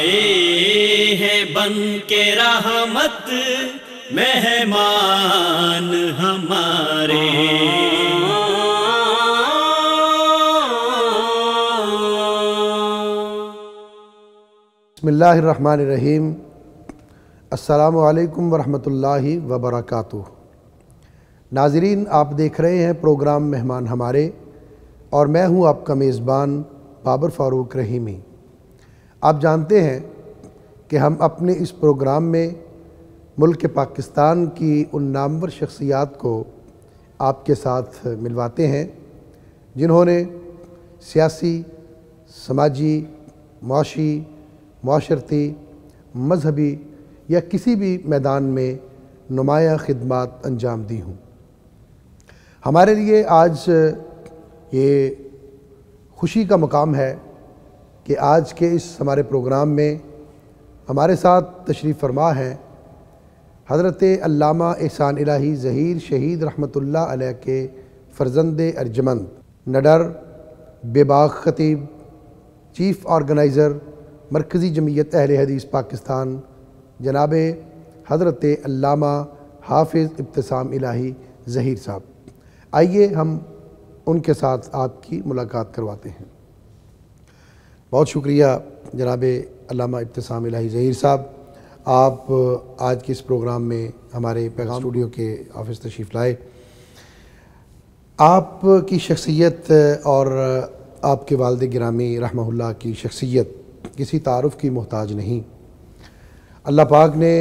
आए हैं बन के रहमत मेहमान हमारे बसमीम अल्लाम वरहमतुल्लाहि वबरकू नाजरीन आप देख रहे हैं प्रोग्राम मेहमान हमारे और मैं हूं आपका मेज़बान बाबर फ़ारूक रहीमी आप जानते हैं कि हम अपने इस प्रोग्राम में मुल्क पाकिस्तान की उन नामवर शख्सियात को आपके साथ मिलवाते हैं जिन्होंने सियासी समाजी माशी माशरती मजहबी या किसी भी मैदान में नुमाया खदमात अंजाम दी हूँ हमारे लिए आज ये खुशी का मुकाम है कि आज के इस हमारे प्रोग्राम में हमारे साथ तशरीफ़ फरमा है हज़रत अल्लामा एहसान इलाही ज़हीर शहीद रहमतुल्लाह अलैह के फ़र्जंद अर्जमंद नडर बेबाग ख़तीब चीफ़ ऑर्गेनाइज़र मरकज़ी जमीयत अहल हदीस पाकिस्तान जनाब हज़रत अल्लामा हाफिज़ इब्तसाम इलाही ज़हीर साहब आइए हम उनके साथ आपकी मुलाकात करवाते हैं बहुत शुक्रिया जनाब अलामा इब्तसाम इलाही ज़हीर साहब आप आज के इस प्रोग्राम में हमारे पैगाम स्टूडियो के ऑफिस तशरीफ़ लाए आपकी शख्सियत और आपके वालद ग्रामी रहमहुल्ला की शख्सियत किसी तारफ़ की मोहताज नहीं अल्लाह पाक ने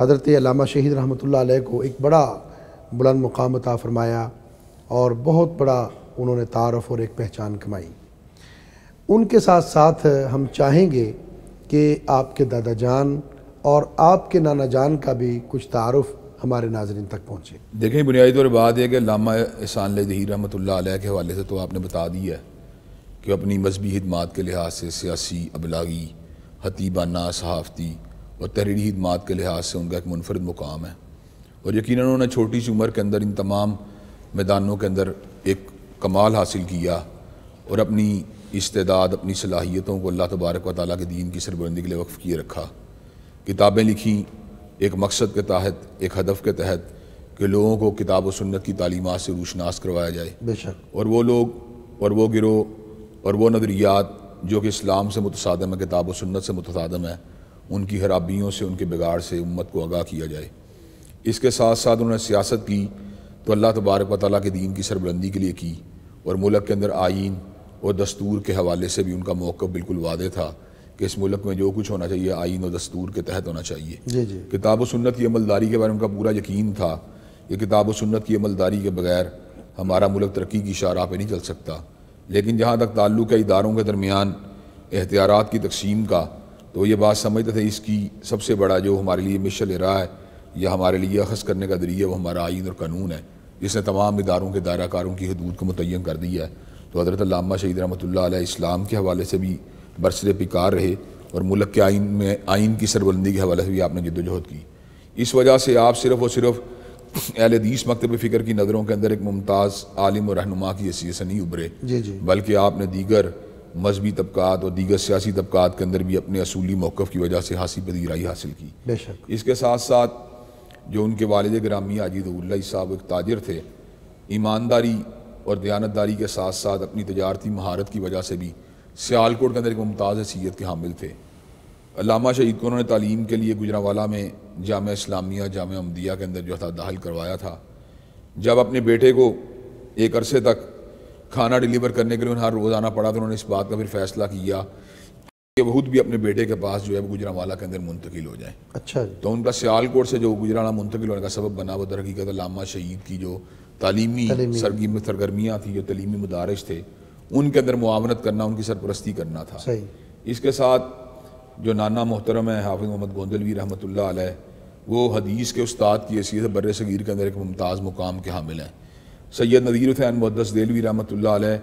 हज़रत अलामा शहीद रहमत अलैह को एक बड़ा बुलंद मुकाम अता फ़रमाया और बहुत बड़ा उन्होंने तारफ़ और एक पहचान कमाई उनके साथ साथ हम चाहेंगे कि आपके दादा जान और आपके नाना जान का भी कुछ तारफ़ हमारे नाजरन तक पहुँचे देखें बुनियादी तौर बात यह कि लामा एहसान लहीर रहमत के हवाले से तो आपने बता दिया है कि अपनी मजहबी खदमात के लिहाज से सियासी अबलागी हतीबाना सहाफ़ती और तहरीरी खदमात के लिहाज से उनका एक मुनफरद मुकाम है और यकीन उन्होंने छोटी सी उम्र के अंदर इन तमाम मैदानों के अंदर एक कमाल हासिल किया और अपनी इस्तेदाद अपनी सलाहियतों को अल्लाह तबारक व ताली के दीन की सरबरंदी के लिए वक्फ़ किए रखा किताबें लिखीं एक मकसद के तहत एक हदफ के तहत कि लोगों को किताब व सुन्नत की तालीमत से रूशनास करवाया जाए बेशक और वो लोग और वो गिरोह और वो नज़रियात जो कि इस्लाम से मुतसादम है किताब व सुन्नत से मुतसादम है उनकी खराबियों से उनके बिगाड़ से उम्मत को आगाह किया जाए इसके साथ साथ उन्होंने सियासत की तो अल्लाह तबारक व ताली के दीन की सरबरंदी के लिए की और मुल्क के अंदर आइन और दस्तूर के हवाले से भी उनका मौक़ बिल्कुल वादे था कि इस मुल्क में जो कुछ होना चाहिए आइन और दस्तूर के तहत होना चाहिए किताब सुन्नत की अमलदारी के बारे में उनका पूरा यकीन था कि किताब सुन्नत की अमलदारी के बगैर हमारा मुल्क तरक्की की शारा पर नहीं चल सकता लेकिन जहाँ तक ताल्लुक़ है इदारों के दरमियान एहतियार की तकसीम का तो ये बात समझते थे इसकी सबसे बड़ा जो हमारे लिए मिशल रहा है या हमारे लिए अखज़ करने का जरिया वो हमारा आइन और कानून है जिसने तमाम इदारों के दायराकारों की हदूद को मुतन कर दिया है तो हज़रत लामा शहीद रहमत इस्लाम के हवाले से भी बरसर पिकार रहे और मुल्क के आइन में आइन की सरबंदी के हवाले से भी आपने जद्दोजहद की इस वजह से आप सिर्फ़ और सिर्फ अहलदीस मकतब फ़िक्र की नज़रों के अंदर एक मुमताज़ आलिम और रहनुमा की हैसीत से नहीं उभरे बल्कि आपने दीगर मजहबी तबक़ात और दीगर सियासी तबक़ात के अंदर भी अपने असूली मौक़ की वजह से हासी पदीराई हासिल की इसके साथ साथ जो उनके वालद ग्रामी आजिद साहब एक ताजर थे ईमानदारी और दयानतदारी के साथ साथ अपनी तजारती महारत की वजह से भी सियालकोट के अंदर एक मुमताज़ हैसीत के हामिल थे अलामा शहीद को उन्होंने तालीम के लिए गुजरावाला में जाम इस्लामिया जाम अमदिया के अंदर जो था दाखिल करवाया था जब अपने बेटे को एक अरसे तक खाना डिलीवर करने के लिए उन्हें हर रोज़ आना पड़ा तो उन्होंने इस बात का फिर फैसला किया कि वहूद भी अपने बेटे के पास जो है वो गुजरावाला के अंदर मुंतकिल हो जाए अच्छा तो उनका सियालकोट से जो गुजराना मुंतकिल होने का सबब बना वो तरक्की हकीकत लामा शहीद की जो तालीमी में सरगर्मियाँ थी जो तलीमी मदारस थे उनके अंदर मुआवनत करना उनकी सरपरस्ती करना था सही इसके साथ जो नाना मोहतरम है हाफिज़ मोहम्मद गोंदलवी रहमत आलह वो हदीस के उस्ताद की हैसीत है बर सगीर के अंदर एक मुमताज़ मुकाम के हामिल हैं सैयद नदीर हुसैन मुद्दस देलवी रहमत आलह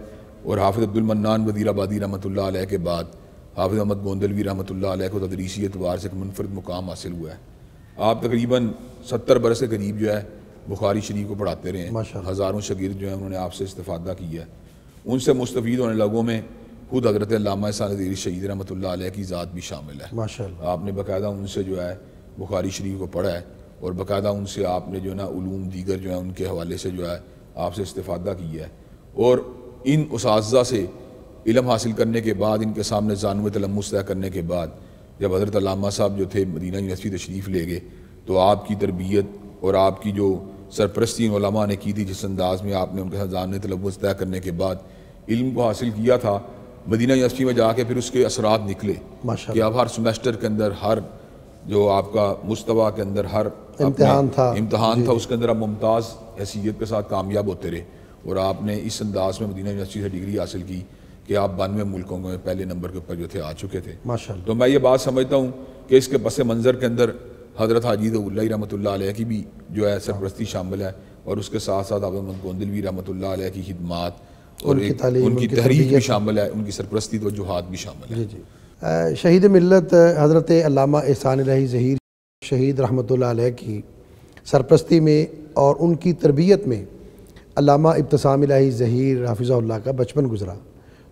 और हाफिज़ अब्दुलमन्नान वजीराबादी रहमत आलह के बाद हाफिज़ अहमद गोंदलवी रहमत आलह को तदरीसी एतबार से एक मुनफरद मुकाम हासिल हुआ है आप तकरीबन सत्तर बरस के करीब जो है बुखारी शरीफ को पढ़ाते रहे हज़ारों शगीर जो हैं उन्होंने आपसे इस्तादा किया है उनसे मुस्तफ़ होने लोगों में खुद हजरत सानदीर शहीद रहमत की ज़ात भी शामिल है माशा आपने बाकायदा उनसे जो है बुखारी शरीफ को पढ़ा है और बाकायदा उनसे आपने जो है ना ूम दीगर जो है उनके हवाले से जो है आपसे इस्तादा किया है और इन उस से इलम हासिल करने के बाद इनके सामने जानव तलमस तय करने के बाद जब हज़रत साहब जो थे मदीना यूनिवर्सिटी तशरीफ़ ले गए तो आपकी तरबियत और आपकी जो सरपरस्ती ने की थी जिस अंदाज में आपने उनके साथ जानने तलबुज तय करने के बाद इल्म को हासिल किया था मदीना यूनिवर्सिटी में जाके फिर उसके असरात निकले कि आप हर सेमेस्टर के अंदर हर जो आपका मुशतबा के अंदर हर इम्तहान था इम्तहान था उसके अंदर आप मुमताज़ हैसीयत के साथ कामयाब होते रहे और आपने इस अंदाज में मदीना यूनिवर्सिटी से डिग्री हासिल की कि आप बानवे मुल्कों में पहले नंबर के ऊपर जो थे आ चुके थे तो मैं ये बात समझता हूँ कि इसके पस मंज़र के अंदर हज़रत हाजी दउल्ला तो रमत की भी जो है सरपरस्ती शामिल है और उसके साथ साथ आब अहमद गोंदलवी रमत की खदमात और उनकी, उनकी तहरीक भी शामिल है उनकी सरपरस्ती वजूहत तो भी शामिल है शहीद मिलत हज़रत एहसान रही जहीर शहीद रहमत की सरपरस्ती में और उनकी तरबियत में अलामा इब्तसाम जहीर हाफिज़ा का बचपन गुजरा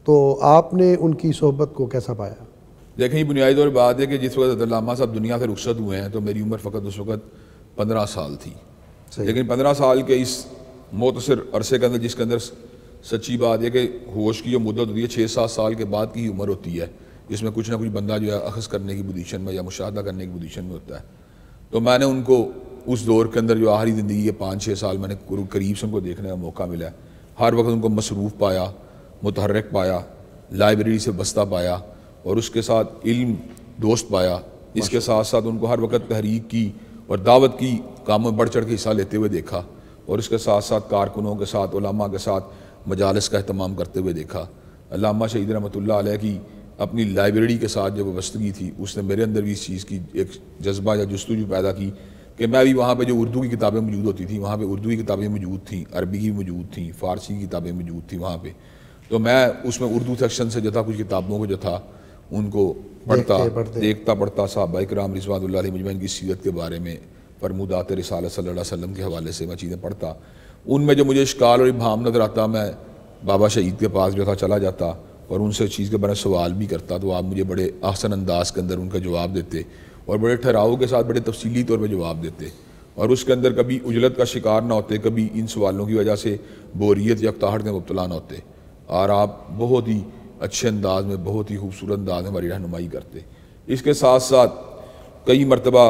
तो आपने उनकी सोहबत को कैसा पाया देखें ये बुनियादी तौर बात है कि जिस वक्त अदलामा साहब दुनिया से रुखसत हुए हैं तो मेरी उम्र फ़कत उस वक्त पंद्रह साल थी लेकिन पंद्रह साल के इस मुतसर अरसे के अंदर जिसके अंदर सच्ची बात है कि होश की जो मुद्दत होती है छः सात साल के बाद की उम्र होती है इसमें कुछ ना कुछ बंदा जो है अखज़ करने की पोजिशन में या मुशाह करने की पोजिशन में होता है तो मैंने उनको उस दौर के अंदर जो आहरी ज़िंदगी है पाँच छः साल मैंने करीब से उनको देखने का मौका मिला हर वक्त उनको मसरूफ़ पाया मुतहरक पाया लाइब्रेरी से बस्ता पाया और उसके साथ इल्म दोस्त पाया इसके साथ साथ उनको हर वक्त तहरीक की और दावत की कामों में बढ़ चढ़ के हिस्सा लेते हुए देखा और उसके साथ साथ कारकुनों के साथ उलमा के साथ मजालस का अहतमाम करते हुए देखा अलामा शहीद अलैह की अपनी लाइब्रेरी के साथ जो वस्तगी थी उसने मेरे अंदर भी इस चीज़ की एक जज्बा या जस्तुजू पैदा की कि मैं भी वहाँ पर जो उर्दू की किताबें मौजूद होती थी वहाँ पर उर्दू की किताबें मौजूद थीं अरबी की मौजूद थी फ़ारसी की किताबें मौजूद थी वहाँ पर तो मैं उसमें उर्दू सेक्शन से जो था कुछ किताबों को जो था उनको पढ़ता देखता पढ़ता साहबा कराम रिजवान मजमैन की सीरत के बारे में फरमूदात रसाल सल्लम के हवाले से मैं चीज़ें पढ़ता उनमें जो मुझे शिकाल और इबाम नज़र आता मैं बाबा शहीद के पास जो था चला जाता और उनसे चीज़ के बारे में सवाल भी करता तो आप मुझे बड़े आसन अंदाज के अंदर उनका जवाब देते और बड़े ठहराव के साथ बड़े तफसीली तौर पर जवाब देते और उसके अंदर कभी उजलत का शिकार ना होते कभी इन सवालों की वजह से बोरियत या अख्ताहट में मुबतला ना होते और आप बहुत ही अच्छे अंदाज में बहुत ही खूबसूरत अंदाज में हमारी रहनुमाई करते इसके साथ साथ कई मरतबा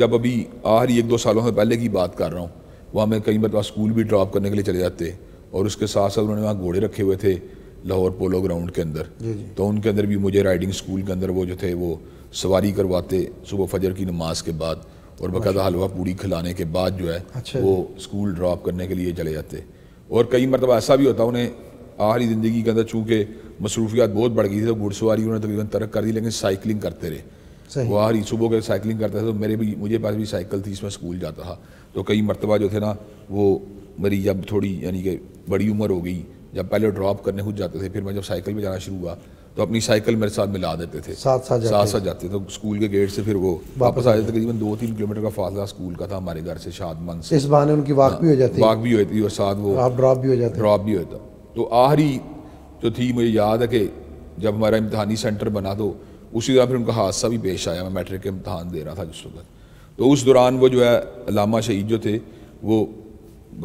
जब अभी आहरी एक दो सालों में पहले की बात कर रहा हूँ वहाँ मैं कई मरतबा स्कूल भी ड्रॉप करने के लिए चले जाते और उसके साथ साथ उन्होंने वहाँ घोड़े रखे हुए थे लाहौर पोलो ग्राउंड के अंदर तो उनके अंदर भी मुझे राइडिंग स्कूल के अंदर वो जो थे वो सवारी करवाते सुबह फजर की नमाज के बाद और बकायदा अच्छा। हलवा पूड़ी खिलाने के बाद जो है अच्छा वो स्कूल ड्रॉप करने के लिए चले जाते और कई मरतबा ऐसा भी होता उन्हें आहरी ज़िंदगी के अंदर चूँकि मसरूफियात बहुत बढ़ गई थी तो घुड़सवारी उन्होंने तकरीबन तरक कर दी लेकिन साइकिलिंग करते रहे वो हर सुबह के साइकिलिंग करते थे तो मेरे भी मुझे पास भी साइकिल थी इसमें स्कूल जाता था तो कई मरतबा जो थे ना वो मेरी जब थोड़ी यानी कि बड़ी उम्र हो गई जब पहले ड्रॉप करने खुद जाते थे फिर मैं जब साइकिल पर जाना शुरू हुआ तो अपनी साइकिल मेरे साथ मिला देते थे साथ साथ जाते साथ साथ जाते तो स्कूल के गेट से फिर वो वापस आ जाते तकरीबन दो तीन किलोमीटर का फासला स्कूल का था हमारे घर से शादमन से इस बहाने उनकी वाक हाँ, भी हो जाती वाक भी होती और साथ वो ड्रॉप भी हो जाता ड्रॉप भी होता तो आहरी जो तो थी मुझे याद है कि जब हमारा इम्तहानी सेंटर बना तो उसी दौरान फिर उनका हादसा भी पेश आया मैं मैट्रिक के इम्तहान दे रहा था जिस वक्त तो उस दौरान वो जो है अलामा शहीद जो थे वो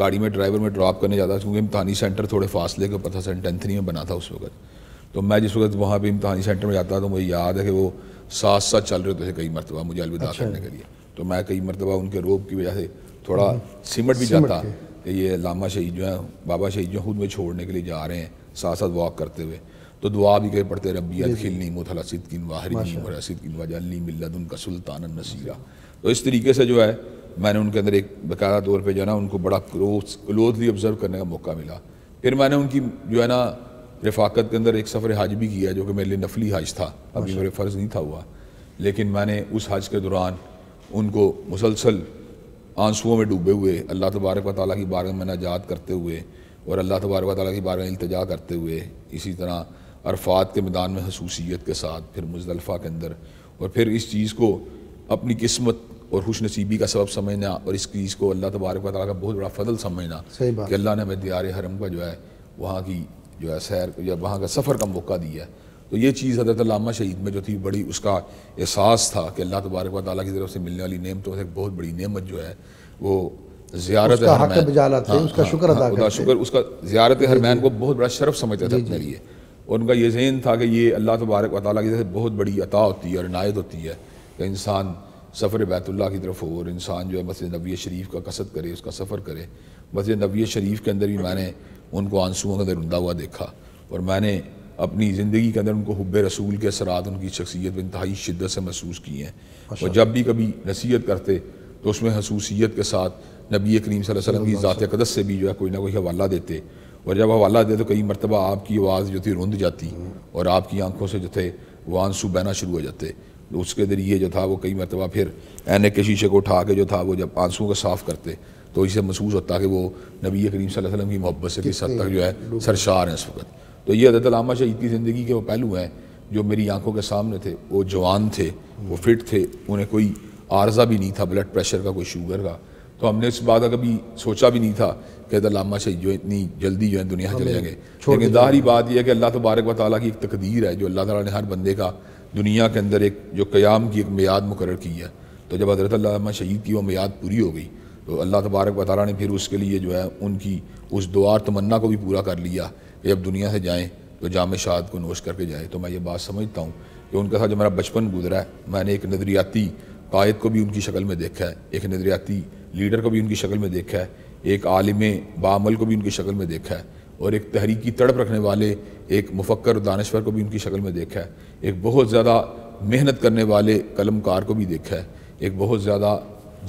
गाड़ी में ड्राइवर में ड्रॉप करने जाता था क्योंकि इम्तहानी सेंटर थोड़े फासले के ऊपर था सन टेंथनी में बना था उस वक्त तो मैं जिस वक्त वहाँ पर इम्तहानी सेंटर में जाता तो मुझे याद है कि वो साथ साथ चल रहे होते थे कई मरतबा मुझे अलविदा अच्छा। करने के लिए तो मैं कई मरतबा उनके रोब की वजह से थोड़ा हम्म। सिमट भी जाता कि ये लामा शहीद जो है बाबा शहीद जो खुद में छोड़ने के लिए जा रहे हैं साथ साथ वॉक करते हुए तो दुआ भी कहीं पढ़ते रबी अदखिलनी मुतलसिद किन वाहरी किन वजली मिल्लत उनका सुल्तान नसीरा तो इस तरीके से जो है मैंने उनके अंदर एक बकायदा तौर पर जो है ना उनको बड़ा क्लोज क्लोजली ऑब्ज़र्व करने का मौका मिला फिर मैंने उनकी जो है ना रफाकत के अंदर एक सफ़र हज भी किया जो कि मेरे लिए नफली हज था अभी मेरे फ़र्ज़ नहीं था हुआ लेकिन मैंने उस हज के दौरान उनको मुसलसल आंसुओं में डूबे हुए अल्लाह तबारक वाली की बारगाह में नाजात करते हुए और अल्लाह तबारक ताली की में अल्तजा करते हुए इसी तरह अरफात के मैदान में खसूसियत के साथ फिर मुजलफ़ा के अंदर और फिर इस चीज़ को अपनी किस्मत और खुश नसीबी का सबब समझना और इस चीज़ को अल्लाह तबारक वाली का बहुत बड़ा फजल समझना कि अल्लाह ने हमें दियार हरम का जो है वहाँ की जो है सैर या वहाँ का सफ़र का मौका दिया है तो ये चीज़ हजरत लामा शहीद में जो थी बड़ी उसका एहसास था कि अल्लाह तबारक वाली की तरफ से मिलने वाली तो से बहुत बड़ी नेमत जो है वो ज्यारत हक बजाला थे हाँ, उसका हाँ, शुक्र अदा हाँ, शुक्र उसका ज्यारत हरमैन को बहुत बड़ा शर्फ समझते थे अपने लिए और उनका ये जहन था कि ये अल्लाह तबारक वाली जैसे बहुत बड़ी अता होती है और इनायत होती है कि इंसान सफ़र बैतुल्ला की तरफ हो और इंसान जो है मस्जिद नबी शरीफ का कसद करे उसका सफ़र करे मस्जिद नबी शरीफ के अंदर भी मैंने उनको आंसुओं के अंदर रुंदा हुआ देखा और मैंने अपनी ज़िंदगी के अंदर उनको हब रसूल के असरात उनकी शख्सियत में इंतहाई शिद्दत से महसूस किए हैं और जब भी कभी नसीहत करते तो उसमें खसूसियत के साथ नबी करीम सल वसम की ज़ात कदस से भी जो है कोई ना कोई हवाला देते और जब हवाला देते तो कई मरतबा आपकी आवाज़ जो थी रुंध जाती और आपकी आंखों से जो थे वह आंसू बहना शुरू हो जाते तो उसके ज़रिए जो था वो कई मरतबा फिर एन के शीशे को उठा के जो था वो जब आंसू को साफ़ करते तो इसे महसूस होता कि वो नबी करीम वसल्लम की मोहब्बत से किस हद तक जो है सरशार हैं इस वक्त तो ये हजरत लामा शहीद की ज़िंदगी के वो पहलू हैं जो मेरी आंखों के सामने थे वो जवान थे वो फिट थे उन्हें कोई आर्जा भी नहीं था ब्लड प्रेशर का कोई शुगर का तो हमने इस बात का कभी सोचा भी नहीं था कि लामा से जो इतनी जल्दी जो है दुनिया चले जाएंगे लेकिन जाहरी बात यह है कि अल्लाह तबारक व ताली की एक तकदीर है जो अल्लाह ताला ने हर बंदे का दुनिया के अंदर एक जो क़याम की एक मैद मुकर की है तो जब हज़रत लामा शहीद की वो मैद पूरी हो गई तो अल्लाह तबारक व ताली ने फिर उसके लिए जो है उनकी उस दुआ तमन्ना को भी पूरा कर लिया कि जब दुनिया से जाएँ तो जाम शाद को नोश करके जाएँ तो मैं ये बात समझता हूँ कि उनका साथ जो मेरा बचपन गुजरा है मैंने एक नज़रियाती कायद को भी उनकी शक्ल में देखा है एक नज़रियाती लीडर को भी उनकी शक्ल में देखा है एक आलिम बामल को भी उनकी शक्ल में देखा है और एक तहरीकी तड़प रखने वाले एक मुफक्र दानश्वर को भी उनकी शक्ल में देखा है एक बहुत ज़्यादा मेहनत करने वाले कलमकार को भी देखा है एक बहुत ज़्यादा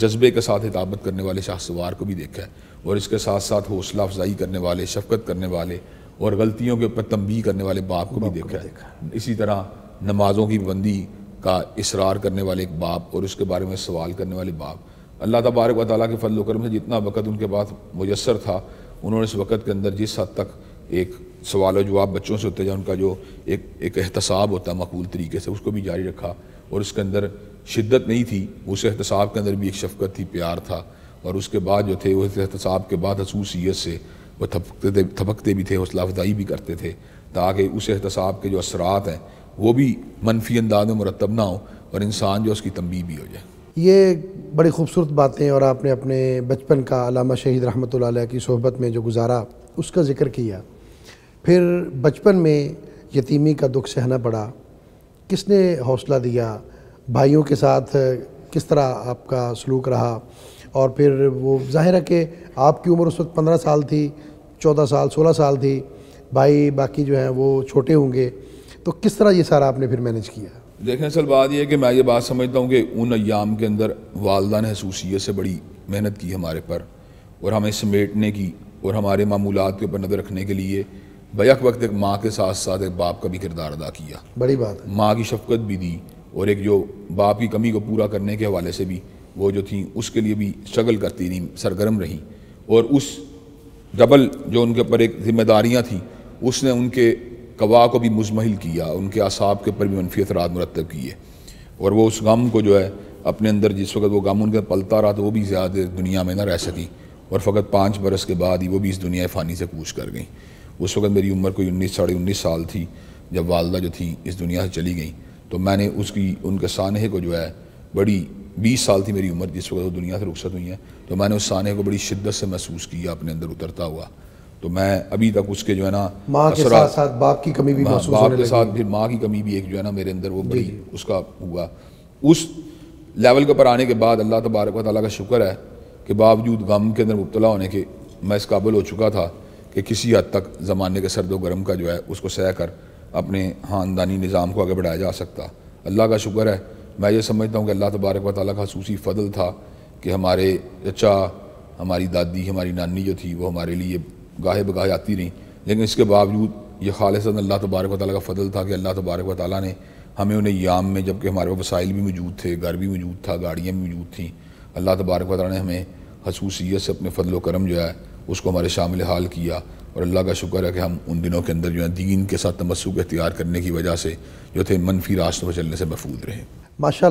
जज्बे के साथ हिताबत करने वाले शाहसवार को भी देखा है और इसके साथ साथ हौसला अफजाई करने वाले शफकत करने वाले और गलतियों के ऊपर तंबी करने वाले बाप को भी देखा है इसी तरह नमाज़ों की बंदी का इसरार करने वाले एक बाप और उसके बारे में सवाल करने वाले बाप अल्लाह तबारक व के फल करम से जितना वक़्त उनके पास मैसर था उन्होंने इस वक़्त के अंदर जिस हद तक एक सवाल और जवाब बच्चों से होते हैं उनका जो एक एक एहतसाब होता है मकबूल तरीके से उसको भी जारी रखा और उसके अंदर शिद्दत नहीं थी उस एहतसाब के अंदर भी एक शफकत थी प्यार था और उसके बाद जो थे उस एहतसाब के बाद खसूसियत से वह थपकते थे थपकते भी थे हौसला अफजाई भी करते थे ताकि उस एहतसाब के जो असरात हैं वो भी मनफी अंदाज में मरतब ना हो और इंसान जो उसकी तंबी भी हो जाए ये बड़ी खूबसूरत बातें और आपने अपने बचपन का अलामा शहीद रहमत की सोहबत में जो गुजारा उसका ज़िक्र किया फिर बचपन में यतीमी का दुख सहना पड़ा किसने हौसला दिया भाइयों के साथ किस तरह आपका सलूक रहा और फिर वो जाहिर है कि आपकी उम्र उस वक्त पंद्रह साल थी चौदह साल सोलह साल थी भाई बाकी जो हैं वो छोटे होंगे तो किस तरह ये सारा आपने फिर मैनेज किया देखें असल बात यह कि मैं ये बात समझता हूँ कि उन अयाम के अंदर वालदा ने खसूसियत से बड़ी मेहनत की हमारे पर और हमें समेटने की और हमारे मामूलत के ऊपर नज़र रखने के लिए बैक वक्त एक माँ के साथ साथ एक बाप का भी किरदार अदा किया बड़ी बात माँ की शफकत भी दी और एक जो बाप की कमी को पूरा करने के हवाले से भी वो जो थी उसके लिए भी स्ट्रगल करती रहीं सरगर्म रहीं और उस डबल जो उनके ऊपर एक जिम्मेदारियाँ थी उसने उनके कवा को भी मुजमहल किया उनके असाब के ऊपर भी मनफी असरात मरतब किए और वह उस गम को जो है अपने अंदर जिस वक्त वो गम उनके पलता रहा तो वो भी ज़्यादा दुनिया में ना रह सकी और फ़कत पाँच बरस के बाद ही वो भी इस दुनिया फ़ानी से कूच कर गई उस वक्त मेरी उम्र कोई उन्नीस साढ़े उन्नीस साल थी जब वालदा जो थी इस दुनिया से चली गई तो मैंने उसकी उनके सानहे को जो है बड़ी बीस साल थी मेरी उम्र जिस वक्त वो दुनिया से रुखसत हुई है तो मैंने उस सानहे को बड़ी शिद्दत से महसूस किया अपने अंदर उतरता हुआ तो मैं अभी तक उसके जो है ना माँ के साथ साथ बाप की कमी भी महसूस बाप के साथ फिर माँ की कमी भी एक जो है ना मेरे अंदर वो बड़ी उसका हुआ उस लेवल के ऊपर आने के बाद अल्लाह तबारक वाली का शुक्र है कि बावजूद गम के अंदर मुबतला होने के मैं इस काबिल हो चुका था कि किसी हद तक ज़माने के सर्द गर्म का जो है उसको सह कर अपने ख़ानदानी निज़ाम को आगे बढ़ाया जा सकता अल्लाह का शुक्र है मैं ये समझता हूँ कि अल्लाह तबारक वाली का खसूसी फ़दल था कि हमारे चचा हमारी दादी हमारी नानी जो थी वो हमारे लिए गाहे बगाहे आती रहीं लेकिन इसके बावजूद ये खालसा अल्लाह तबारक वाली का फजल था कि अल्लाह तबारक वाली ने हमें उन्हें याम में जबकि हमारे पास वसाइल भी मौजूद थे घर भी मौजूद था गाड़ियाँ भी मौजूद थी अल्लाह तबारक वाली ने हमें खसूसियत से अपने फ़ल करम जो है उसको हमारे शामिल हाल किया और अल्लाह का शुक्र है कि हम उन दिनों के अंदर जो है दीन के साथ तमस्क अख्तियार करने की वजह से जो थे मनफी रास्तों पर चलने से महफूज रहे माशा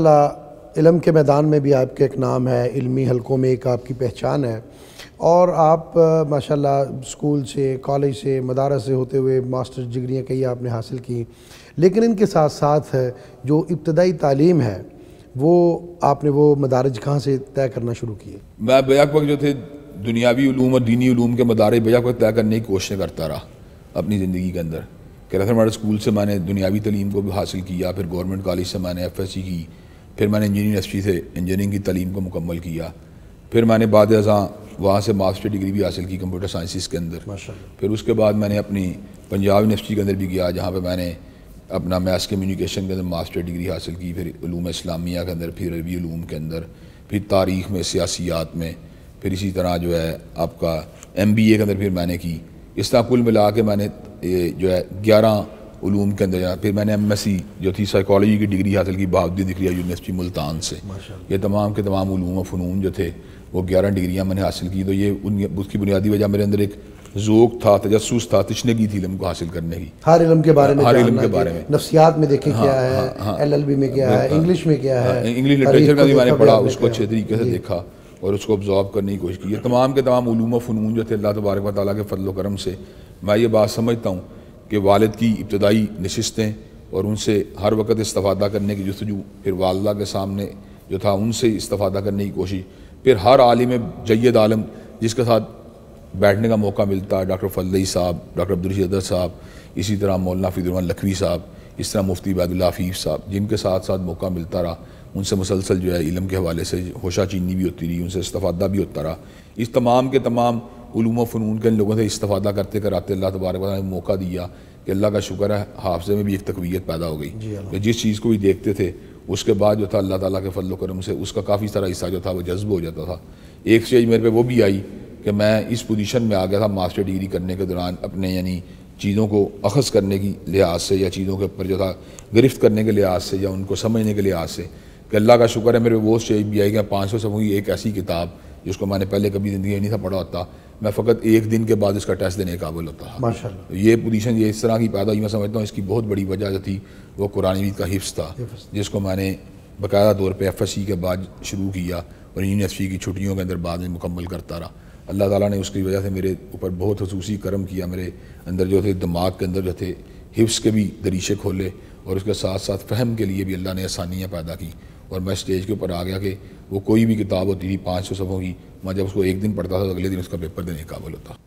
इलम के मैदान में भी आपका एक नाम है इलमी हलकों में एक आपकी पहचान है और आप माशाल्लाह स्कूल से कॉलेज से मदारस से होते हुए मास्टर डिग्रियाँ कई आपने हासिल की लेकिन इनके साथ साथ जो इब्तदाई तालीम है वो आपने वो मदारज कहाँ से तय करना शुरू किए मैं बेक वक्त जो थे दुनियावी और दीनी ूम के मदारे बेक वक्त तय करने की कोशिश करता रहा अपनी ज़िंदगी के अंदर कह रहा था हमारे स्कूल से मैंने दुनियावी तलीम को भी हासिल किया फिर गवर्नमेंट कॉलेज से मैंने एफ एस सी की फिर मैंने इंजीनियरिंग इंडस्ट्री से इंजीनियरिंग की तलीम को मुकम्मल किया फिर मैंने बाद वहाँ से मास्टर डिग्री भी हासिल की कंप्यूटर साइंसिस के अंदर फिर उसके बाद मैंने अपनी पंजाब यूनिवर्सिटी के अंदर भी गया जहाँ पर मैंने अपना मैथ्स कम्युनिकेशन के अंदर मास्टर डिग्री हासिल की फिर ूम इस्लामिया के अंदर फिर अरबी ूम के अंदर फिर तारीख में सियासियात में फिर इसी तरह जो है आपका एम बी ए के अंदर फिर मैंने की इस तरह कुल मिला के मैंने जो है ग्यारह उलूम के अंदर जाना फिर मैंने एम जो थी साइकोलॉजी की डिग्री हासिल की दिख रही यूनिवर्सिटी मुल्तान से ये तमाम के तमाम उलूम और फ़नून जो थे वो ग्यारह डिग्रियाँ मैंने हासिल की तो ये उन उसकी बुनियादी वजह मेरे अंदर एक जोक था तजस था तशनगी थी इलम को हासिल करने की हर इलम के बारे में हर इलम के बारे में नफसियात में देखें हाँ, क्या है एल एल बी में क्या है हाँ, इंग्लिश में क्या है हाँ, इंग्लिश लिटरेचर का भी मैंने पढ़ा उसको अच्छे तरीके से देखा और उसको ऑब्ज़ॉर्व करने की कोशिश की है तमाम के तमाम उलूम फ़नून जो थे अल्लाह तबारक वाली के फ़लोक्रम से मैं ये बात समझता हूँ कि वालद की इब्तदाई नशस्तें और उनसे हर वक्त इस्तफ़ादा करने की जस्तजु फिर वालदा के सामने जो था उनसे इस्तफ़ादा करने की कोशिश फिर हर आलिम जैद आलम जिसके साथ बैठने का मौका मिलता है डॉक्टर फलदई साहब डॉक्टर अब्दुलशर साहब इसी तरह मौलाना फ़ीदुरमान लखवी साहब इस तरह मुफ्ती बैदुल्ला हफीफ़ साहब जिनके साथ साथ मौका मिलता रहा उनसे मुसलसल जो है इलम के हवाले से होशा चीनी भी होती रही उनसे इस्तफ़ादा भी होता रहा इस तमाम के तमाम ूम फ़नून के लोगों से इस्तफा करते कराते अल्लाह तबारक ने मौका दिया कि अल्लाह का शुक्र है हाफजे में भी एक तकवीत पैदा हो गई कि जिस चीज़ को भी देखते थे उसके बाद जो था अल्लाह ताला के फल करम से उसका काफ़ी सारा हिस्सा जो था वो जज्ब हो जाता था एक स्टेज मेरे पे वो भी आई कि मैं इस पोजीशन में आ गया था मास्टर डिग्री करने के दौरान अपने यानी चीज़ों को अखज़ करने की लिहाज से या चीज़ों के ऊपर जो था गिरफ्त करने के लिहाज से या उनको समझने के लिहाज से कि अल्लाह का शुक्र है मेरे वो स्टेज भी आई कि पाँच सौ समूह एक ऐसी किताब जिसको मैंने पहले कभी ज़िंदगी नहीं था पढ़ा होता मैं फ़कत एक दिन के बाद इसका टेस्ट देने के काबिल होता था तो ये पोजीशन ये इस तरह की पैदा हुई मैं समझता हूँ इसकी बहुत बड़ी वजह जो थी वो कुरान मजीद का हिफ्स था जिसको मैंने बाकायदा तौर पर एफ एस सी के बाद शुरू किया और यूनिवर्सिटी की छुट्टियों के अंदर बाद में मुकम्मल करता रहा अल्लाह ताला ने उसकी वजह से मेरे ऊपर बहुत खसूसी कर्म किया मेरे अंदर जो थे दिमाग के अंदर जो थे हिफ्स के भी दरीशे खोले और उसके साथ साथ फहम के लिए भी अल्लाह ने आसानियाँ पैदा की और मैं स्टेज के ऊपर आ गया कि वो कोई भी किताब होती थी पाँच सौ सफ़ों की मैं जब उसको एक दिन पढ़ता था तो अगले दिन उसका पेपर देने काबिल होता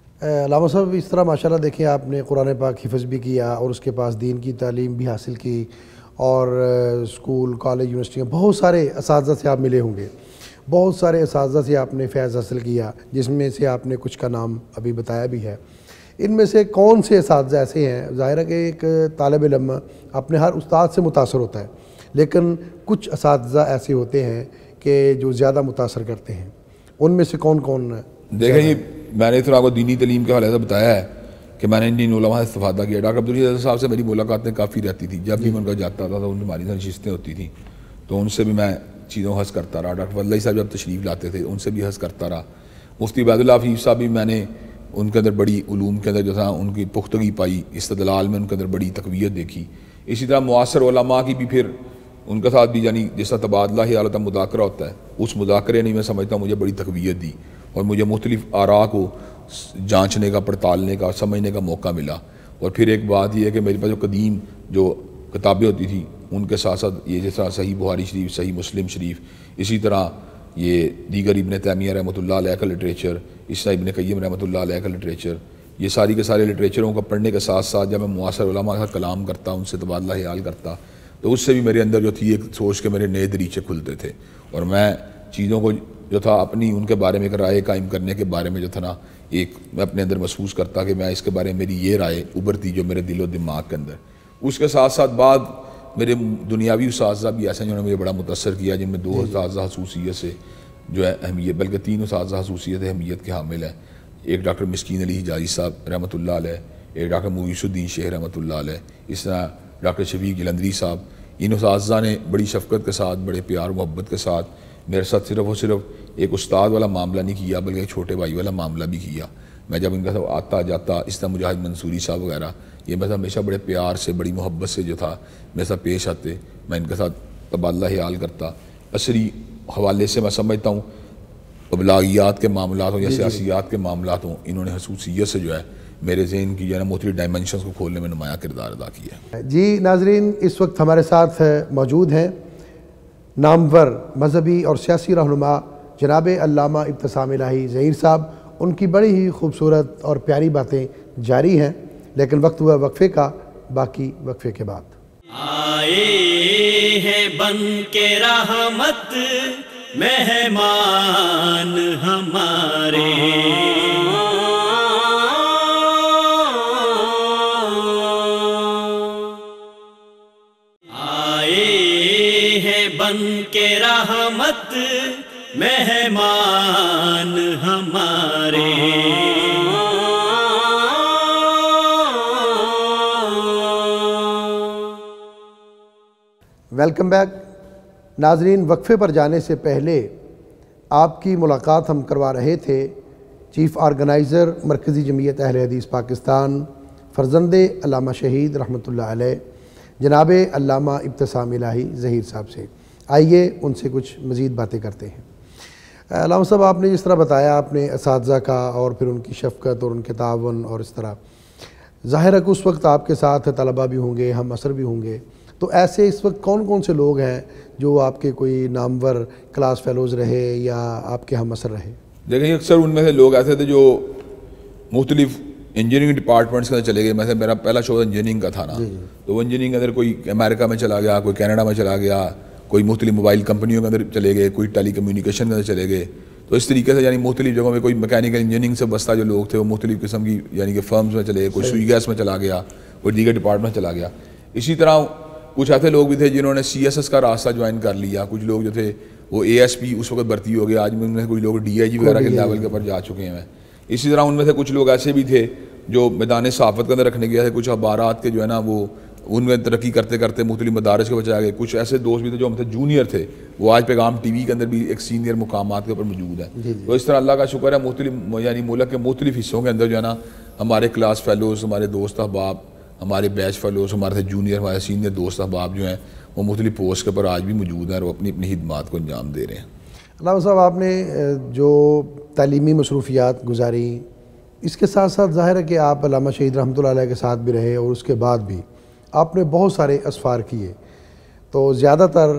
लामा साहब इस तरह माशाल्लाह देखें आपने कुरान पाक हिफज भी किया और उसके पास दीन की तालीम भी हासिल की और स्कूल कॉलेज यूनिवर्सिटी में बहुत सारे इस से आप मिले होंगे बहुत सारे इस से आपने फैज़ हासिल किया जिसमें से आपने कुछ का नाम अभी बताया भी है इनमें से कौन से इस ऐसे हैं ज़ाहिर है कि एक तालब इलम अपने हर उस्ताद से मुतासर होता है लेकिन कुछ इस ऐसे होते हैं के जो ज़्यादा मुतासर करते हैं उनमें से कौन कौन देखें जी मैंने तो आपको दीनी तलीम के हवाले से बताया है कि मैंने इन उलमा से इस्तादा किया डॉक्टर अब्दुल साहब से मेरी मुलाकातें काफ़ी रहती थी जब भी मैं उनका जाता था तो उनसे हमारी नशिस्तें होती थी तो उनसे भी मैं चीज़ों हंस करता रहा डॉक्टर वल्लई साहब जब तशरीफ़ लाते थे उनसे भी हंस करता रहा मुफ्ती बैदुल्ला हफीफ़ साहब भी मैंने उनके अंदर बड़ी ूम के अंदर जो था उनकी पुख्तगी पाई इस्तलाल में उनके अंदर बड़ी तकवीत देखी इसी तरह मुआसर की भी फिर उनके साथ भी यानी जैसा तबादला ही अलता मुदाकरा होता है उस मुदाकरे ने मैं समझता हूँ मुझे बड़ी तकवीत दी और मुझे मुख्तलिफ आरा को जाँचने का पड़तालने का समझने का मौका मिला और फिर एक बात यह है कि मेरे पास जो कदीम जो किताबें होती थी उनके साथ साथ ये जैसा सही बुहारी शरीफ सही मुस्लिम शरीफ इसी तरह ये दीगर इबन तैमिया रहमत का लिटरेचर इस तरह इबन कैम रहमत का लिटरेचर ये सारी के सारे लिटरेचरों का पढ़ने के साथ साथ जब मैं मुआसर उलमा का कलाम करता उनसे तबादला ख्याल करता तो उससे भी मेरे अंदर जो थी एक सोच के मेरे नए दरीचे खुलते थे और मैं चीज़ों को जो था अपनी उनके बारे में एक राय कायम करने के बारे में जो था ना एक मैं अपने अंदर महसूस करता कि मैं इसके बारे में मेरी ये राय उभरती जो मेरे दिलो दिमाग के अंदर उसके साथ साथ बाद मेरे दुनियावी उस भी ऐसे हैं जिन्होंने मुझे बड़ा मुतासर किया जिनमें दो उसाजा खसूसियत से जो है अहमियत बल्कि तीन उसाजा खसूसियत अहमियत के हामिल हैं एक डॉक्टर मस्किन अली हिजाजी साहब रहमत एक डॉक्टर मुवीसुद्दीन शेख रहमत इस तरह डॉक्टर शफीक जलंदरी साहब इन उसजा ने बड़ी शफकत के साथ बड़े प्यार मोहब्बत के साथ मेरे साथ सिर्फ और सिर्फ एक उस्ताद वाला मामला नहीं किया बल्कि छोटे भाई वाला मामला भी किया मैं जब इनका सब आता जाता इस तरह मुजाहिद मंसूरी साहब वगैरह ये मेरे साथ हमेशा बड़े प्यार से बड़ी मोहब्बत से जो था मेरे साथ पेश आते मैं इनके साथ तबादला ख्याल करता असरी हवाले से मैं समझता हूँ अबलागियात के मामला हों या सियासियात के मामला हों इन्होंने खसूसियत से जो है मेरे जहन की जो है ना डायमेंशन को खोलने में नुमाया किरदार अदा किया है जी नाजरीन इस वक्त हमारे साथ मौजूद हैं नामवर मजहबी और सियासी रहनुमा जनाब अल्लामा इब्तसाम लाही ज़हीर साहब उनकी बड़ी ही खूबसूरत और प्यारी बातें जारी हैं लेकिन वक्त हुआ वक्फे का बाकी वक्फे के बाद आए हैं बन के रहमत मेहमान हमारे मेहमान हमारे वेलकम बैक नाजरीन वक्फ़े पर जाने से पहले आपकी मुलाकात हम करवा रहे थे चीफ़ आर्गनाइज़र मरकज़ी जमीयत अहल हदीस पाकिस्तान फरजंदे अलामा शहीद रहमतुल्लाह अलैह जनाब अलामा इब्तसाम इलाही ज़हीर साहब से आइए उनसे कुछ मज़ीद बातें करते हैं अलाम साहब आपने जिस तरह बताया आपने इस का और फिर उनकी शफकत और उनके तावन और इस तरह ज़ाहिर है कि उस वक्त आपके साथ तलबा भी होंगे हम असर भी होंगे तो ऐसे इस वक्त कौन कौन से लोग हैं जो आपके कोई नामवर क्लास फेलोज़ रहे या आपके हम असर रहे देखिए अक्सर उनमें से लोग ऐसे थे जो मुख्तलिफ इंजीनियरिंग डिपार्टमेंट्स के अंदर चले गए मैं मेरा पहला शो इंजीनियरिंग का था ना तो वो इंजीनियरिंग अगर अंदर कोई अमेरिका में चला गया कोई कनाडा में चला गया कोई मुख्तलि मोबाइल कंपनियों के अंदर चले गए कोई टेली कम्युनिकेशन के अंदर चले गए तो इस तरीके से यानी मुख्तलिफ जगहों में कोई मैकेनिकल इंजीनियरिंग से बस्ता जो लोग थे वो मुख्तलिफ किस्म की यानी कि फर्म्स में चले गए कोई सुई गैस में चला गया कोई दीगर डिपार्टमेंट चला गया इसी तरह कुछ ऐसे लोग भी थे जिन्होंने सी एस एस का रास्ता ज्वाइन कर लिया कुछ लोग जो थे वो ए एस पी उस वक्त भर्ती हो गया आज उनमें से कुछ लोग डी आई जी वगैरह के लेवल के ऊपर जा चुके हैं इसी तरह उनमें से कुछ लोग ऐसे भी थे जो मैदान सहाफत के अंदर रखने गया थे कुछ अखबारात के जो है ना वो उनमें तरक्की करते करते मुख्तलि मदारस के बचाया गए कुछ ऐसे दोस्त भी थे जो हमसे जूनियर थे वो आज पैगाम टी वी के अंदर भी एक सीनियर मुकाम के ऊपर मौजूद है तो इस तरह अल्लाह का शुक्र है मुख्तु यानी मुल्क के मुख्तु हिस्सों के अंदर जो है ना हमारे क्लास फेलोज़ हमारे दोस्त अहबाब हमारे बैच फेलोज़ हमारे जूनियर हमारे सीनियर दोस्त अहबाब जो हैं वो मुख्तलि पोस्ट के ऊपर आज भी मौजूद हैं और अपनी अपनी खदमात को अंजाम दे रहे हैं अलावा साहब आपने जो तलीमी मसरूफियात गुजारी इसके साथ साथ ज़ाहिर है कि आप शहीद रहमत के साथ भी रहे और उसके बाद भी आपने बहुत सारे असफ़ार किए तो ज़्यादातर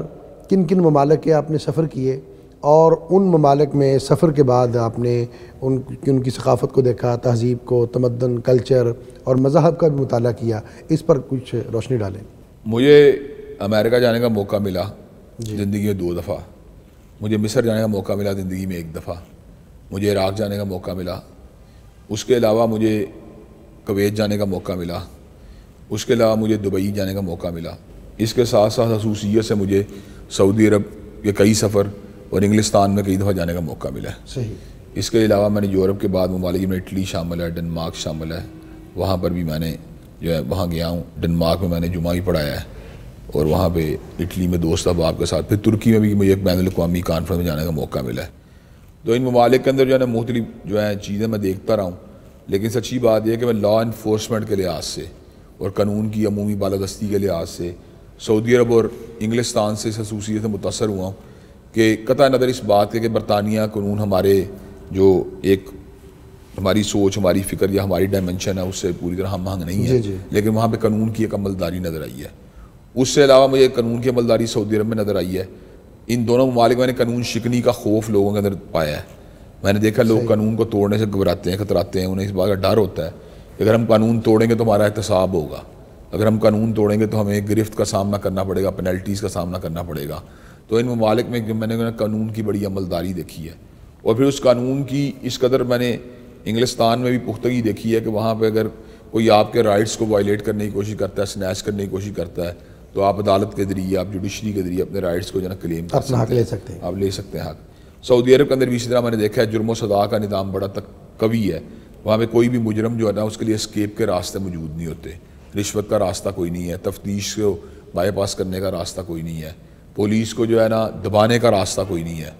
किन किन ममालक के आपने सफ़र किए और उन ममालक में सफ़र के बाद आपने उन उनकी सकाफ़त को देखा तहज़ीब को तमदन कल्चर और मज़हब का भी मुताल किया इस पर कुछ रोशनी डालें मुझे अमेरिका जाने का मौका मिला ज़िंदगी में दो दफ़ा मुझे मिस्र जाने का मौका मिला ज़िंदगी में एक दफ़ा मुझे इराक जाने का मौका मिला उसके अलावा मुझे कवैत जाने का मौका मिला उसके अलावा मुझे दुबई जाने का मौका मिला इसके साथ साथ खसूसियत से मुझे सऊदी अरब के कई सफ़र और इंग्लिस्तान में कई दफ़ा जाने का मौका मिला है सही इसके अलावा मैंने यूरोप के बाद ममालिक में इटली शामिल है डनमार्क शामिल है वहाँ पर भी मैंने जो है वहाँ गया हूँ डनमार्क में मैंने जुमा ही पढ़ाया है और वहाँ पे इटली में दोस्त अहबाब के साथ फिर तुर्की में भी मुझे एक बैन अवी कॉन्फ्रेंस में जाने का मौका मिला है तो इन ममालिक के अंदर जो है ना मुख्तलिफ जो है चीज़ें मैं देखता रहा हूँ लेकिन सच्ची बात यह कि मैं लॉ इन्फोर्समेंट के लिहाज से और कानून की अमूमी बालादस्ती के लिहाज से सऊदी अरब और इंग्लिस्तान से इस खसूसियत से मुतासर हुआ हूँ कि कत नज़र इस बात के कि बरतानिया कानून हमारे जो एक हमारी सोच हमारी फ़िक्र या हमारी डायमेंशन है उससे पूरी तरह हम हंग नहीं है लेकिन वहाँ पर कानून की एक अमलदारी नज़र आई है उससे अलावा मुझे कानून की अमलदारी सऊदी अरब में नज़र आई है इन दोनों ममालिक मैंने कानून शिकनी का खौफ लोगों के अंदर पाया है मैंने देखा लोग कानून को तोड़ने से घबराते हैं खतराते हैं उन्हें इस बात का डर होता है अगर हम कानून तोड़ेंगे तो हमारा एहतसाब होगा अगर हम कानून तोड़ेंगे तो हमें गिरफ्त का सामना करना पड़ेगा पेनल्टीज़ का सामना करना पड़ेगा तो इन ममालिक में मैंने कानून की बड़ी अमलदारी देखी है और फिर उस कानून की इस कदर मैंने इंग्लिस्तान में भी पुख्तगी देखी है कि वहाँ पर अगर कोई आपके राइट्स को वायलेट करने की कोशिश करता है स्नैच करने की कोशिश करता है तो आप अदालत के ज़रिए आप जुडिशरी के ज़रिए अपने राइट्स को जो क्लेम कर सकते, ले सकते हैं आप ले सकते हैं हक सऊदी अरब के अंदर भी इसी तरह मैंने देखा है जुर्म सदा का निदाम बड़ा तक कवि है वहाँ पर कोई भी मुजरम जो है ना उसके लिए स्केप के रास्ते मौजूद नहीं होते रिश्वत का रास्ता कोई नहीं है तफ्तीश को बाईपास करने का रास्ता कोई नहीं है पुलिस को जो है ना दबाने का रास्ता कोई नहीं है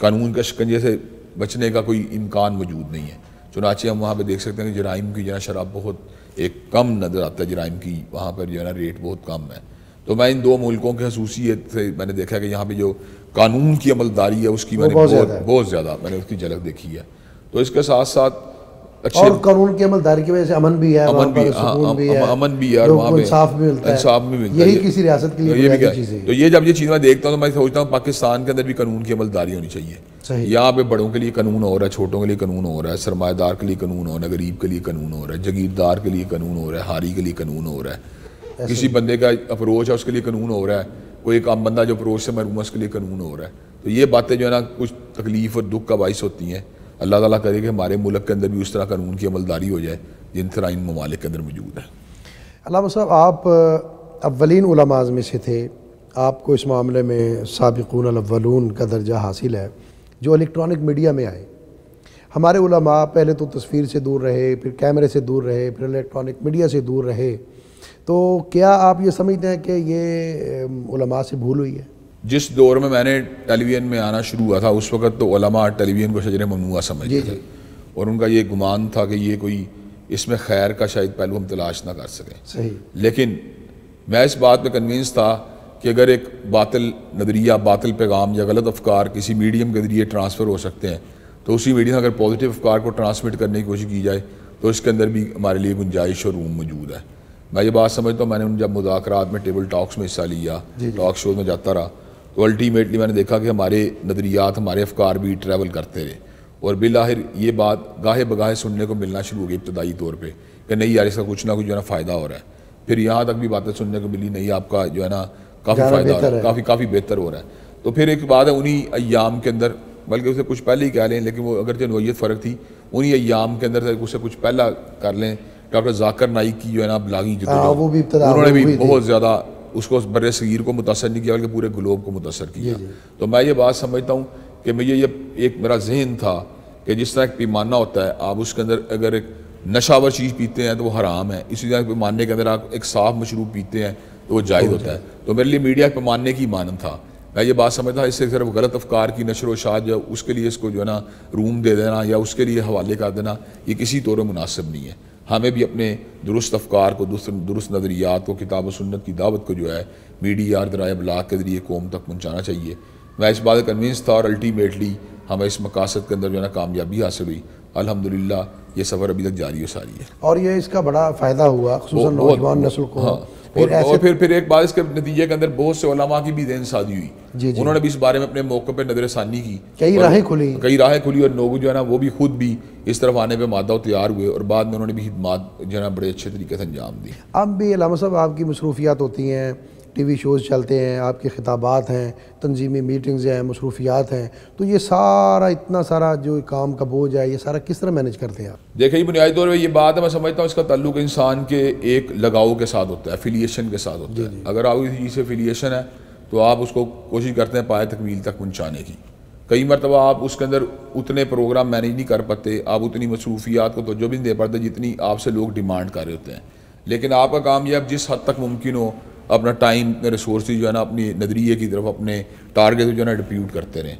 कानून का शिकंजे से बचने का कोई इम्कान मौजूद नहीं है चुनाचे हम वहाँ पर देख सकते हैं कि जराइम की जो है शराब बहुत एक कम नज़र आता है जराइम की वहाँ पर जो है ना रेट बहुत कम है तो मैं इन दो मुल्कों की खसूसियत से मैंने देखा है कि यहाँ पर जो कानून की अमलदारी है उसकी मैंने बहुत ज़्यादा मैंने उसकी झलक देखी है तो इसके साथ साथ अच्छा और कानून की अमलदारी की वजह से अमन भी है अमन भी हाँ, अमन भी इंसाफ भी मिलता है इंसाफ भी मिलता है यही किसी रियासत के लिए तो ये भी तो ये जब ये चीज़ मैं देखता हूँ तो मैं सोचता हूँ पाकिस्तान के अंदर भी कानून की अमलदारी होनी चाहिए यहाँ पे बड़ों के लिए कानून हो रहा है छोटों के लिए कानून हो रहा है सरमादार के लिए कानून हो रहा है गरीब के लिए कानून हो रहा है जगीरदार के लिए कानून हो रहा है हारी के लिए कानून हो रहा है किसी बंदे का अप्रोच है उसके लिए कानून हो रहा है कोई एक आम बंदा जो अप्रोच से मरूम है उसके लिए कानून हो रहा है तो ये बातें जो है ना कुछ तकलीफ और दुख का बायस होती हैं अल्लाह ताला करे कि हमारे मुल्क के अंदर भी उस तरह कानून की अमलदारी हो जाए जिन तरह इन ममालिक के अंदर मौजूद है अलामा साहब आप अवलिन उलमाज में से थे आपको इस मामले में सबकून अव्वलून का दर्जा हासिल है जो इलेक्ट्रॉनिक मीडिया में आए हमारे उलमा पहले तो तस्वीर से दूर रहे फिर कैमरे से दूर रहे फिर इलेक्ट्रॉनिक मीडिया से दूर रहे तो क्या आप ये समझते हैं कि ये उलमा से भूल हुई है जिस दौर में मैंने टेलीविज़न में आना शुरू हुआ था उस वक़्त तो ओलमा टेलीविज़न को शजर ममनुआ समझ गए और उनका ये गुमान था कि ये कोई इसमें खैर का शायद पहलू हम तलाश ना कर सकें सही लेकिन मैं इस बात में कन्विंस था कि अगर एक बातिल नजरिया बातिल पैगाम या गलत अफकार किसी मीडियम के ज़रिए ट्रांसफ़र हो सकते हैं तो उसी मीडियम अगर पॉजिटिव अफकार को ट्रांसमिट करने की कोशिश की जाए तो इसके अंदर भी हमारे लिए गुंजाइश और रूम मौजूद है मैं ये बात समझता हूँ मैंने उन जब मुजाकर में टेबल टॉक्स में हिस्सा लिया टॉक शो में जाता रहा तो अल्टीमेटली मैंने देखा कि हमारे नज़रियात हमारे अफकार भी ट्रैवल करते रहे और बिलाहिर ये बात गाहे बगाहे सुनने को मिलना शुरू हो गई इब्तदाई तौर पर कि नहीं यार इसका कुछ ना कुछ जो है ना फ़ायदा हो रहा है फिर यहाँ तक भी बातें सुनने को मिली नहीं आपका जो है ना काफ़ी फ़ायदा हो रहा है काफ़ी काफ़ी बेहतर हो रहा है तो फिर एक बात है उन्हीं अयाम के अंदर बल्कि उसे कुछ पहले ही कह लें लेकिन वो अगर जो नोयत फ़र्क थी उन्हीं अयाम के अंदर उसे कुछ पहला कर लें डॉक्टर जाकर नाइक की जो है ना ब्लागिंग हाँ, जो उन्होंने भी बहुत ज़्यादा उसको बर सगीर को मुतासर नहीं किया बल्कि पूरे ग्लोब को मुतासर किया तो मैं ये बात समझता हूँ कि मुझे ये एक मेरा जहन था कि जिस तरह एक पैमाना होता है आप उसके अंदर अगर एक नशावर चीज़ पीते हैं तो वो हराम है इसी तरह पैमाने के अंदर आप एक साफ मशरूब पीते हैं तो वो जायज़ होता है तो मेरे लिए मीडिया पैमाने की मानन था मैं ये बात समझता इससे सिर्फ गलत अफकार की नशर शाद जो उसके लिए इसको जो है ना रूम दे देना या उसके लिए हवाले कर देना ये किसी तौर मुनासिब नहीं है हमें भी अपने दुरुस्त अफकार को दुरुस्त नज़रियात को किताब व सुन्नत की दावत को जो है मीडिया और दराय बलाग के ज़रिए कौम तक पहुँचाना चाहिए मैं इस बात कन्विंस था और अल्टीमेटली हमें इस मकासद के अंदर जो है ना कामयाबी हासिल हुई अलहमदिल्ला ये सफ़र अभी तक जारी है सारी है और ये इसका बड़ा फ़ायदा हुआ नौजवान नस्ल को हाँ और, और फिर फिर एक बार इसके नतीजे के अंदर बहुत से ओलमा की भी देन शादी हुई जी जी उन्होंने भी इस बारे में अपने मौके पर नजर की कई राहें खुली कई राहें खुली और लोग जो है ना वो भी खुद भी इस तरफ आने पर मादा तैयार हुए और बाद में उन्होंने भी हिदमात जो है ना बड़े अच्छे तरीके से अंजाम दी अब भी साहब आपकी मसरूफियात होती हैं टी वी शोज़ चलते हैं आपके ख़िताबात हैं तनजीमी मीटिंग्स हैं मसरूफियात हैं तो ये सारा इतना सारा जो काम का बोझ है ये सारा किस तरह मैनेज करते हैं आप देखिए बुनियादी तौर पर यह बात है मैं समझता हूँ इसका तल्लुक इंसान के एक लगाव के साथ होता है एफिलियशन के साथ होता है अगर आप इस चीज़ से एफिलियशन है तो आप उसको कोशिश करते हैं पाए तकमील तक पहुँचाने की कई मरतबा आप उसके अंदर उतने प्रोग्राम मैनेज नहीं कर पाते आप उतनी मसरूफियात को तोजो भी नहीं दे पाते जितनी आपसे लोग डिमांड कर रहे होते हैं लेकिन आपका काम अब जिस हद तक मुमकिन हो अपना टाइम रिसोर्स जो है ना अपनी नजरिए की तरफ अपने टारगेट जो है ना डिप्यूट करते रहें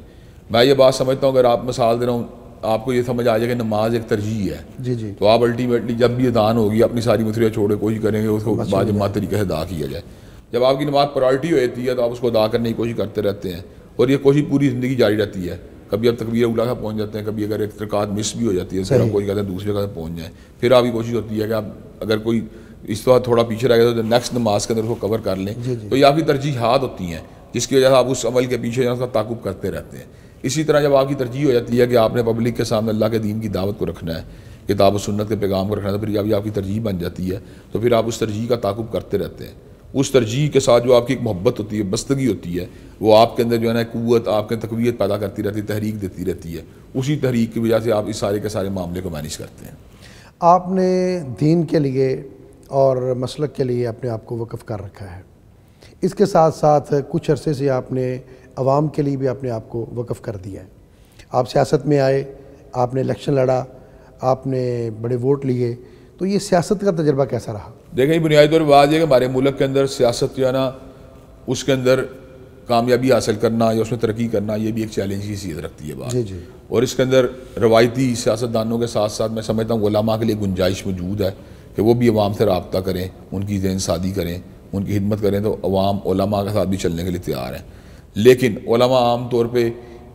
मैं ये बात समझता हूँ अगर आप मिसाल दे रहा हूँ आपको ये समझ आ जाए कि नमाज एक तरजीह है जी जी तो आप अल्टीमेटली जब भी अदान होगी अपनी सारी मथुरियाँ छोड़े कोशिश करेंगे उसको बाजमा तरीके से अदा किया जाए जब आपकी नमाज प्रायोरिटी होती है तो आप उसको अदा करने की कोशिश करते रहते हैं और ये कोशिश पूरी ज़िंदगी जारी रहती है कभी आप तकबीर उला का जाते हैं कभी अगर एक तरक मिस भी हो जाती है फिर आप कोशिश करते हैं दूसरी जगह पहुँच जाए फिर आपकी कोशिश होती है कि आप अगर कोई इस तो थोड़ा पीछे रह गया तो नेक्स्ट नमाज के अंदर उसको कवर कर लें तो ये आपकी तरजीहत होती हैं जिसकी वजह से आप उस अमल के पीछे जो उसका ताकुब करते रहते हैं इसी तरह जब आपकी तरजीह हो जाती है कि आपने पब्लिक के सामने अल्लाह के दीन की दावत को रखना है किताब सुन्नत के पैगाम को रखना है तो फिर जब आपकी तरजीह बन जाती है तो फिर आप उस तरजीह का ताकुब करते रहते हैं उस तरजीह के साथ जो आपकी एक मोहब्बत होती है बस्तगी होती है वो आपके अंदर जो है ना कुत आपके तकवीत पैदा करती रहती है तहरीक देती रहती है उसी तहरीक की वजह से आप इस सारे के सारे मामले को मैनेज करते हैं आपने दीन के लिए और मसलक के लिए अपने आप को वक़ कर रखा है इसके साथ साथ कुछ अरसे से आपने आवाम के लिए भी अपने आप को वक़ कर दिया है आप सियासत में आए आपने इलेक्शन लड़ा आपने बड़े वोट लिए तो ये सियासत का तजर्बा कैसा रहा देखें बुनियादी तौर पर बात यह कि हमारे मुल्क के अंदर सियासत जो है ना उसके अंदर कामयाबी हासिल करना या उसमें तरक्की करना ये भी एक चैलेंज ही सीधे रखती है बात जी जी और इसके अंदर रवायती सियासतदानों के साथ साथ मैं समझता हूँ गुलामा के लिए गुंजाइश मौजूद है कि वो भी अवाम से रबता करें उनकी जहन शादी करें उनकी हिम्मत करें तो अवाम के साथ भी चलने के लिए तैयार हैं लेकिन आम तौर पर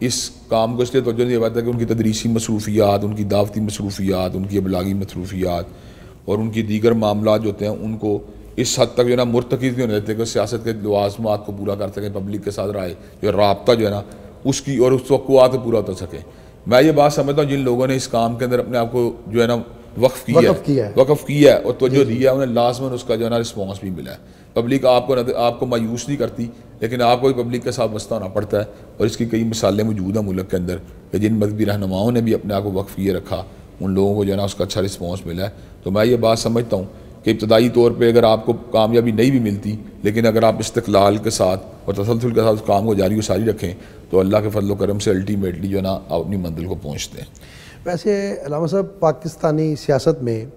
इस काम को इसलिए तोजह नहीं पाता कि उनकी तदरीसी मसरूफियात उनकी दावती मसरूफियात उनकी अबलागी मसरूफियात और उनकी दीगर मामला जो होते हैं उनको इस हद तक जो है ना मुरतकज नहीं होने देते कि सियासत के लवाजमात को पूरा कर सकें पब्लिक के साथ राय जो रबता जो है ना उसकी और उस वक्त पूरा उतर सके मैं ये बात समझता हूँ जिन लोगों ने इस काम के अंदर अपने आप को जो है ना वक्फ किया वक्फ किया है और तोजो दिया उन्हें लाजमन उसका जो है ना रिस्पॉन्स भी मिला है पब्लिक आपको आपको मायूस नहीं करती लेकिन आपको भी पब्लिक के साथ वस्ता होना पड़ता है और इसकी कई मिसालें मौजूद हैं मुल्क के अंदर कि जिन मजहबी रहनुमाओं ने भी अपने आप को वक्फ किए रखा उन लोगों को जो है ना उसका अच्छा रिस्पॉन्स मिला है तो मैं ये बात समझता हूँ कि इब्तदाई तौर पर अगर आपको कामयाबी नहीं भी मिलती लेकिन अगर आप इस्तलाल के साथ और तसलसल के साथ उस काम को जारी वारी रखें तो अल्लाह के फजल करम से अल्टीमेटली जो है ना अपनी मंजिल को पहुँचते हैं वैसे अलामा साहब पाकिस्तानी सियासत में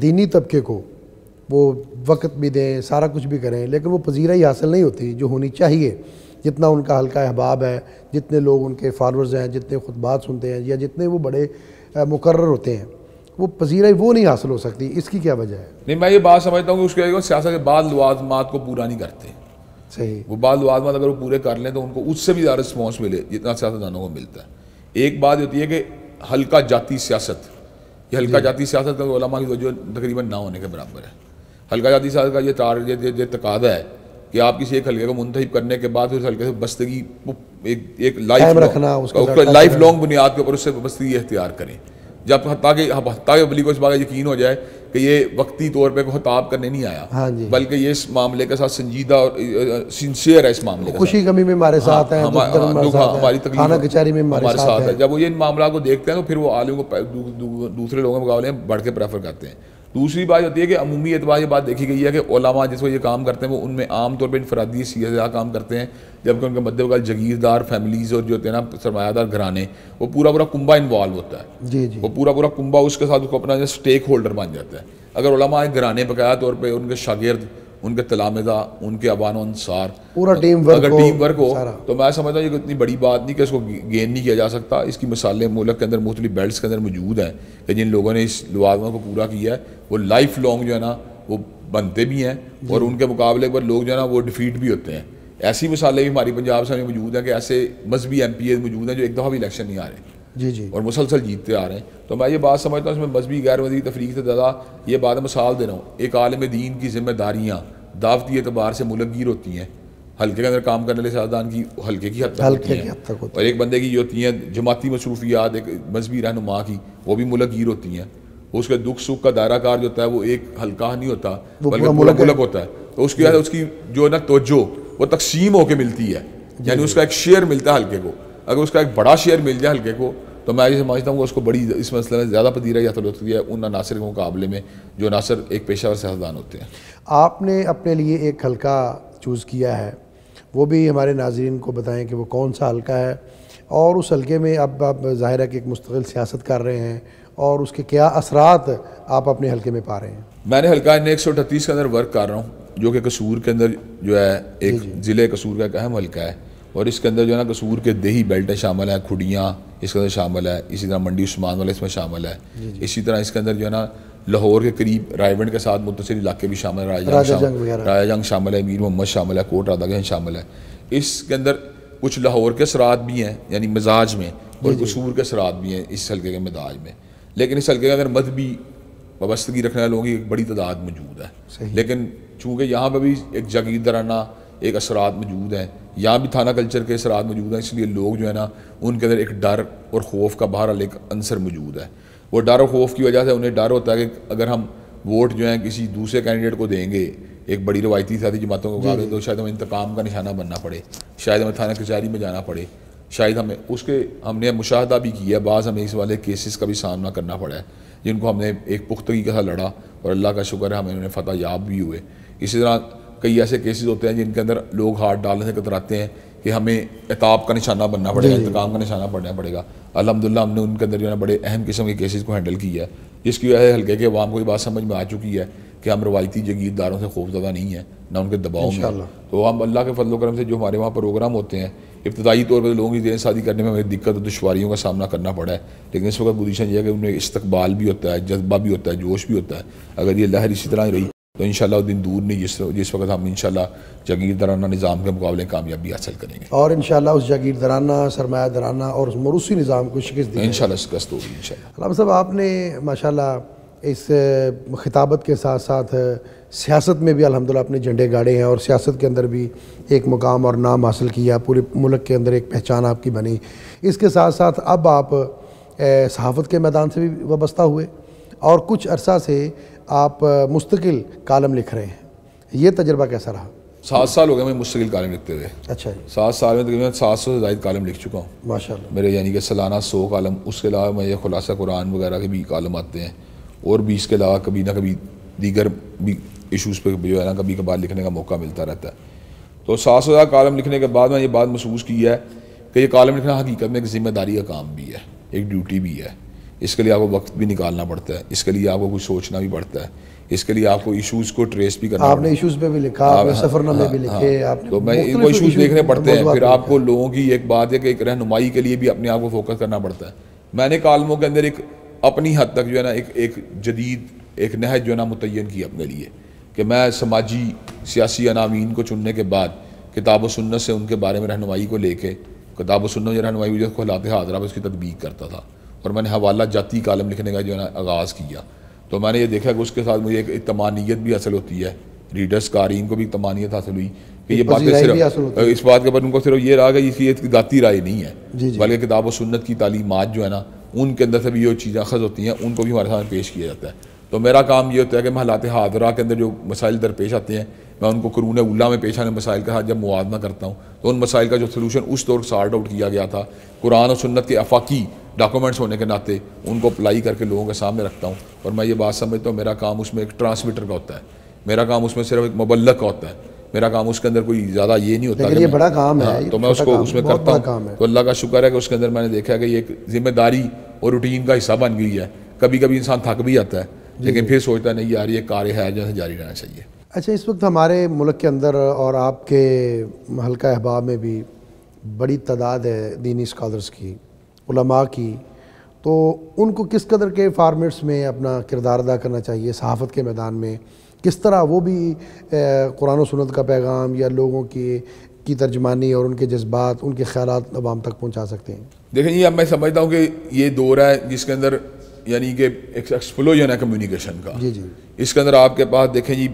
दीनी तबके को वो वक्त भी दें सारा कुछ भी करें लेकिन वो पजीराई हासिल नहीं होती जो होनी चाहिए जितना उनका हल्का अहबाब है जितने लोग उनके फॉलोअर्स हैं जितने खुतबात सुनते हैं या जितने वो बड़े मुकर होते हैं वो पजीराई वो नहीं हासिल हो सकती इसकी क्या वजह है नहीं मैं ये बात समझता हूँ कि उसके सियासत के बाद लवाजमात को पूरा नहीं करते सही वो बाद लवाजमात अगर वो पूरे कर लें तो उनको उससे भी ज़्यादा रिस्पॉन्स मिले जितना सियासतदानों को मिलता है एक बात होती है कि हल्का जाति सियासत ये हल्का जाति सियासत का तो की जो तकरीबन ना होने के बराबर है हल्का जाति सियासत का ये तार ये, ये, ये तकादा है कि आप किसी एक हल्के को मुंतब करने के बाद उस हल्के से बस्तगी एक एक लाइफ रखना उसका लाइफ लॉन्ग बुनियाद के ऊपर उससे बस्तगी अख्तियार करें जब ताकि ताकि पब्लिक को इस बात का यकीन हो जाए कि ये वक्ती तौर पर खताब करने नहीं आया हाँ बल्कि ये इस मामले के साथ संजीदा और सिंसियर है इस मामले खुशी कमी में हमारे हाँ, साथ है हाँ, हमारी तकलीफ कचहरी में हमारे साथ है जब वो ये इन मामला को देखते हैं तो फिर वो आलिम को दूसरे लोगों के मुकाबले बढ़ के प्रेफर करते हैं दूसरी बात होती है कि अमूमी एतबार ये बात देखी गई है कि ओलामा जिसको ये काम करते हैं वो उनमें आमतौर पर इनफरादी सीधा काम करते हैं जबकि उनके मध्य मध्यकाल जगीरदार फैमिलीज़ और जो होते हैं ना सरमायादार घराने वो पूरा पूरा कुंबा इन्वॉल्व होता है जी जी वो पूरा पूरा कुंबा उसके साथ उसको अपना स्टेक होल्डर बन जाता है अगर उलमा घराने बकाया तौर पर उनके शागिर्द उनके तलामदा उनके अबान अनुसार पूरा टीम वर्क अगर टीम वर्क हो तो मैं समझता हूँ ये इतनी बड़ी बात नहीं कि इसको गेन नहीं किया जा सकता इसकी मिसालें मुल्क के अंदर मुख्तलि बेल्ट के अंदर मौजूद हैं कि जिन लोगों ने इस लवाजमा को पूरा किया है वो लाइफ लॉन्ग जो है ना वो बनते भी हैं और उनके मुकाबले पर लोग जो है ना वो डिफीट भी होते हैं ऐसी मिसालें भी हमारी पंजाब से मौजूद हैं कि ऐसे मजहबी एम पी एज मौजूद हैं जो एक दफ़ा भी इलेक्शन नहीं आ रहे जी जी और मुसलसल जीतते आ रहे हैं तो मैं ये बात समझता हूँ इसमें मजहबी गैर मजहबी तफरीक से ज़्यादा ये बात मिसाल दे रहा हूँ एक आलम दीन की जिम्मेदारियाँ दावती एतबार से मुलमगीर होती हैं हल्के के अंदर काम करने वाले साजदान की हल्के की हद तक हल्के होती की हद तक और एक बंदे की ये होती हैं जमाती मसरूफियात एक मजहबी रहनुमा की वो भी मुलगीर होती हैं उसके दुख सुख का दायरा कार जो होता है वो एक हल्का नहीं होता बल्कि मुलक होता है तो उसकी वजह उसकी जो है ना तोजो वो तकसीम होकर मिलती है यानी उसका एक शेयर मिलता है हल्के को अगर उसका एक बड़ा शेयर मिल जाए हल्के को तो मैं ये समझता हूँ उसको बड़ी इस मसले में ज़्यादा पदीरा या तलत है उन नासर के मुकाबले में जो नासर एक पेशा और सियासतदान होते हैं आपने अपने लिए एक हल्का चूज़ किया है वो भी हमारे नाजरन को बताएं कि वो कौन सा हल्का है और उस हल्के में अब आप ज़ाहिर है कि एक मुस्तकिल सियासत कर रहे हैं और उसके क्या असरात आप अपने हल्के में पा रहे हैं मैंने हल्का इन्हें एक सौ अठतीस के अंदर वर्क कर रहा हूँ जो कि कसूर के अंदर जो है एक ज़िले कसूर का एक अहम हल्का है और इसके अंदर जो है ना कसूर के दही बेल्ट शामिल हैं खुडियाँ इसके अंदर शामिल है इसी तरह मंडी उस्मान वाला इसमें शामिल है इसी तरह इसके अंदर जो है ना लाहौर के करीब रायबंड के साथ मुतसर इलाके भी शामिल है राजा जंग राजा जंग शामिल है मीर मोहम्मद शामिल है कोट राधागंज शामिल है इसके अंदर कुछ लाहौर के असरात भी हैं यानी मिजाज में और कसूर के असरात भी हैं इस हल्के के मिजाज में लेकिन इस हल्के के अंदर भी वाबस्तगी रखने वालों की एक बड़ी तादाद मौजूद है लेकिन चूँकि यहाँ पर भी एक जागीरदाराना एक असरात मौजूद हैं यहाँ भी थाना कल्चर के असरात मौजूद हैं इसलिए लोग जो है ना उनके अंदर एक डर और खौफ का बहर एक अंसर मौजूद है वो डर और खौफ की वजह से उन्हें डर होता है कि अगर हम वोट जो है किसी दूसरे कैंडिडेट को देंगे एक बड़ी रवायती साथी जमातों को तो शायद हमें इंतकाम का निशाना बनना पड़े शायद हमें थाना कचहरी में जाना पड़े शायद हमें उसके हमने मुशाहदा भी किया बाज़ हमें इस वाले केसेस का भी सामना करना पड़ा है जिनको हमने एक पुख्तगी के साथ लड़ा और अल्लाह का शुक्र है हमें उन्हें फतह याब भी हुए इसी तरह कई ऐसे केसेस होते हैं जिनके अंदर लोग हाथ डालने से कतराते हैं कि हमें एताब का निशाना बनना पड़ेगा इंतकाम का निशाना बनना पड़ेगा अलहमदिल्ला हमने उनके अंदर जो है बड़े अहम किस्म के केसेस को हैंडल किया है जिसकी वजह से हल्के के अवाम को ये बात समझ में आ चुकी है कि हम रवायती जगीरदारों से ज़्यादा नहीं है ना उनके दबाव में तो हम अल्लाह के फजल करम से जो हमारे वहाँ प्रोग्राम होते हैं इब्तदाई तौर पर तो लोगों की देर शादी करने में हमें दिक्कत और दुशारियों का सामना करना पड़ा है लेकिन इस वक्त पोजीशन यह है कि उनमें इस्तकबाल भी होता है जज्बा भी होता है जोश भी होता है अगर ये लहर इसी तरह रही तो इन दिन दूर नहीं जिस जिस वक्त हम इनशाला जागीरदाराना निज़ाम के मुकाबले कामयाबी हासिल करेंगे और इन उस जागीरदाराना सरमाया दराना और मरूसी निज़ाम को शिकस्त दी इन शिकस्त होगी इन साहब आपने माशा इस खिताबत के साथ साथ सियासत में भी अलहमदिल्ला अपने झंडे गाड़े हैं और सियासत के अंदर भी एक मुकाम और नाम हासिल किया पूरे मुल्क के अंदर एक पहचान आपकी बनी इसके साथ साथ अब आप सहाफ़त के मैदान से भी वाबस्ता हुए और कुछ अरसा से आप मुस्तकिल कॉलम लिख रहे हैं ये तजर्बा कैसा रहा सात साल हो गए मैं मुस्तकिल कॉलम लिखते हुए अच्छा सात साल में तकरीबन सात सौ से जायद कॉलम लिख चुका हूँ माशा मेरे यानी कि सालाना सौ कॉलम उसके अलावा मैं खुलासा कुरान वगैरह के भी कॉलम आते हैं और भी इसके अलावा कभी ना कभी दीगर भी इशूज़ पर जो है ना कभी कभार लिखने का मौका मिलता रहता है तो सात सौ ज्यादा कालम लिखने के बाद मैं ये बात महसूस की है कि ये कालम लिखना हकीकत में एक ज़िम्मेदारी का काम भी है एक ड्यूटी भी है इसके लिए आपको वक्त भी निकालना पड़ता है इसके लिए आपको कुछ सोचना भी पड़ता है इसके लिए आपको इश्यूज को ट्रेस भी करना आपने इश्यूज पे भी लिखा आपने हाँ, सफरनामे हाँ, भी लिखे हाँ, आपने तो मैं वो इश्यूज देखने पड़ते हैं फिर आपको लोगों की एक बात है कि एक रहनुमाई के लिए भी अपने आप को फोकस करना पड़ता है मैंने कालमों के अंदर एक अपनी हद तक जो है ना एक एक जदीद एक नहज जो है ना मुतन की अपने लिए कि मैं समाजी सियासी अनामीन को चुनने के बाद किताब सुनने से उनके बारे में रहनुमाई को लेके किताब सुनने जो रहनुमाई जो खुलाते हाजरा में उसकी तदबीक करता था और मैंने हवाला जाती कालम लिखने का जो है आगाज़ किया तो मैंने ये देखा कि उसके साथ मुझे एक तमानियत भी हासिल होती है रीडर्स कारीन को भी तमानियत हासिल हुई कि ये बातें सिर्फ इस बात के ऊपर उनको सिर्फ ये रहा कि इसकी एक ज़ाती राय नहीं है बल्कि किताब व सुन्नत की तालीमत जो है ना उनके अंदर से भी ये चीज़ें अखज़ होती हैं उनको भी हमारे साथ पेश किया जाता है तो मेरा काम ये होता है कि महलात हादरा के अंदर जो मसाइल दरपेश आते हैं मैं उनको करून उल्ला में पेश आने मसाइल का जब मुआदना करता हूँ तो उन मसाइल का जो सलूशन उस दौर सार्ट आउट किया गया था कुरान और सुन्नत के अफाकी डॉक्यूमेंट्स होने के नाते उनको अप्लाई करके लोगों के सामने रखता हूँ और मैं ये बात समझता हूँ मेरा काम उसमें एक ट्रांसमीटर का होता है मेरा काम उसमें सिर्फ एक मुबलक का होता है मेरा काम उसके अंदर कोई ज़्यादा ये नहीं होता ये बड़ा काम है हाँ, तो मैं उसको उसमें करता हूँ तो अल्लाह का शुक्र है कि उसके अंदर मैंने देखा कि ये एक जिम्मेदारी और रूटीन का हिस्सा बन गई है कभी कभी इंसान थक भी जाता है लेकिन फिर सोचता नहीं यार ये कार्य है जैसे जारी रहना चाहिए अच्छा इस वक्त हमारे मुल्क के अंदर और आपके हल्का अहबाब में भी बड़ी तादाद है दीनी स्कॉलर्स की की तो उनको किस कदर के फार्मेट्स में अपना किरदार अदा करना चाहिए सहाफ़त के मैदान में किस तरह वो भी कुरान सनत का पैगाम या लोगों की की तर्जमानी और उनके जज्बात उनके ख्याल आवाम तक पहुँचा सकते हैं देखें जी अब मैं समझता हूँ कि ये दौर है जिसके अंदर यानी कि एक एक्सप्लोजन है कम्युनिकेशन का जी जी इसके अंदर आपके पास देखें जी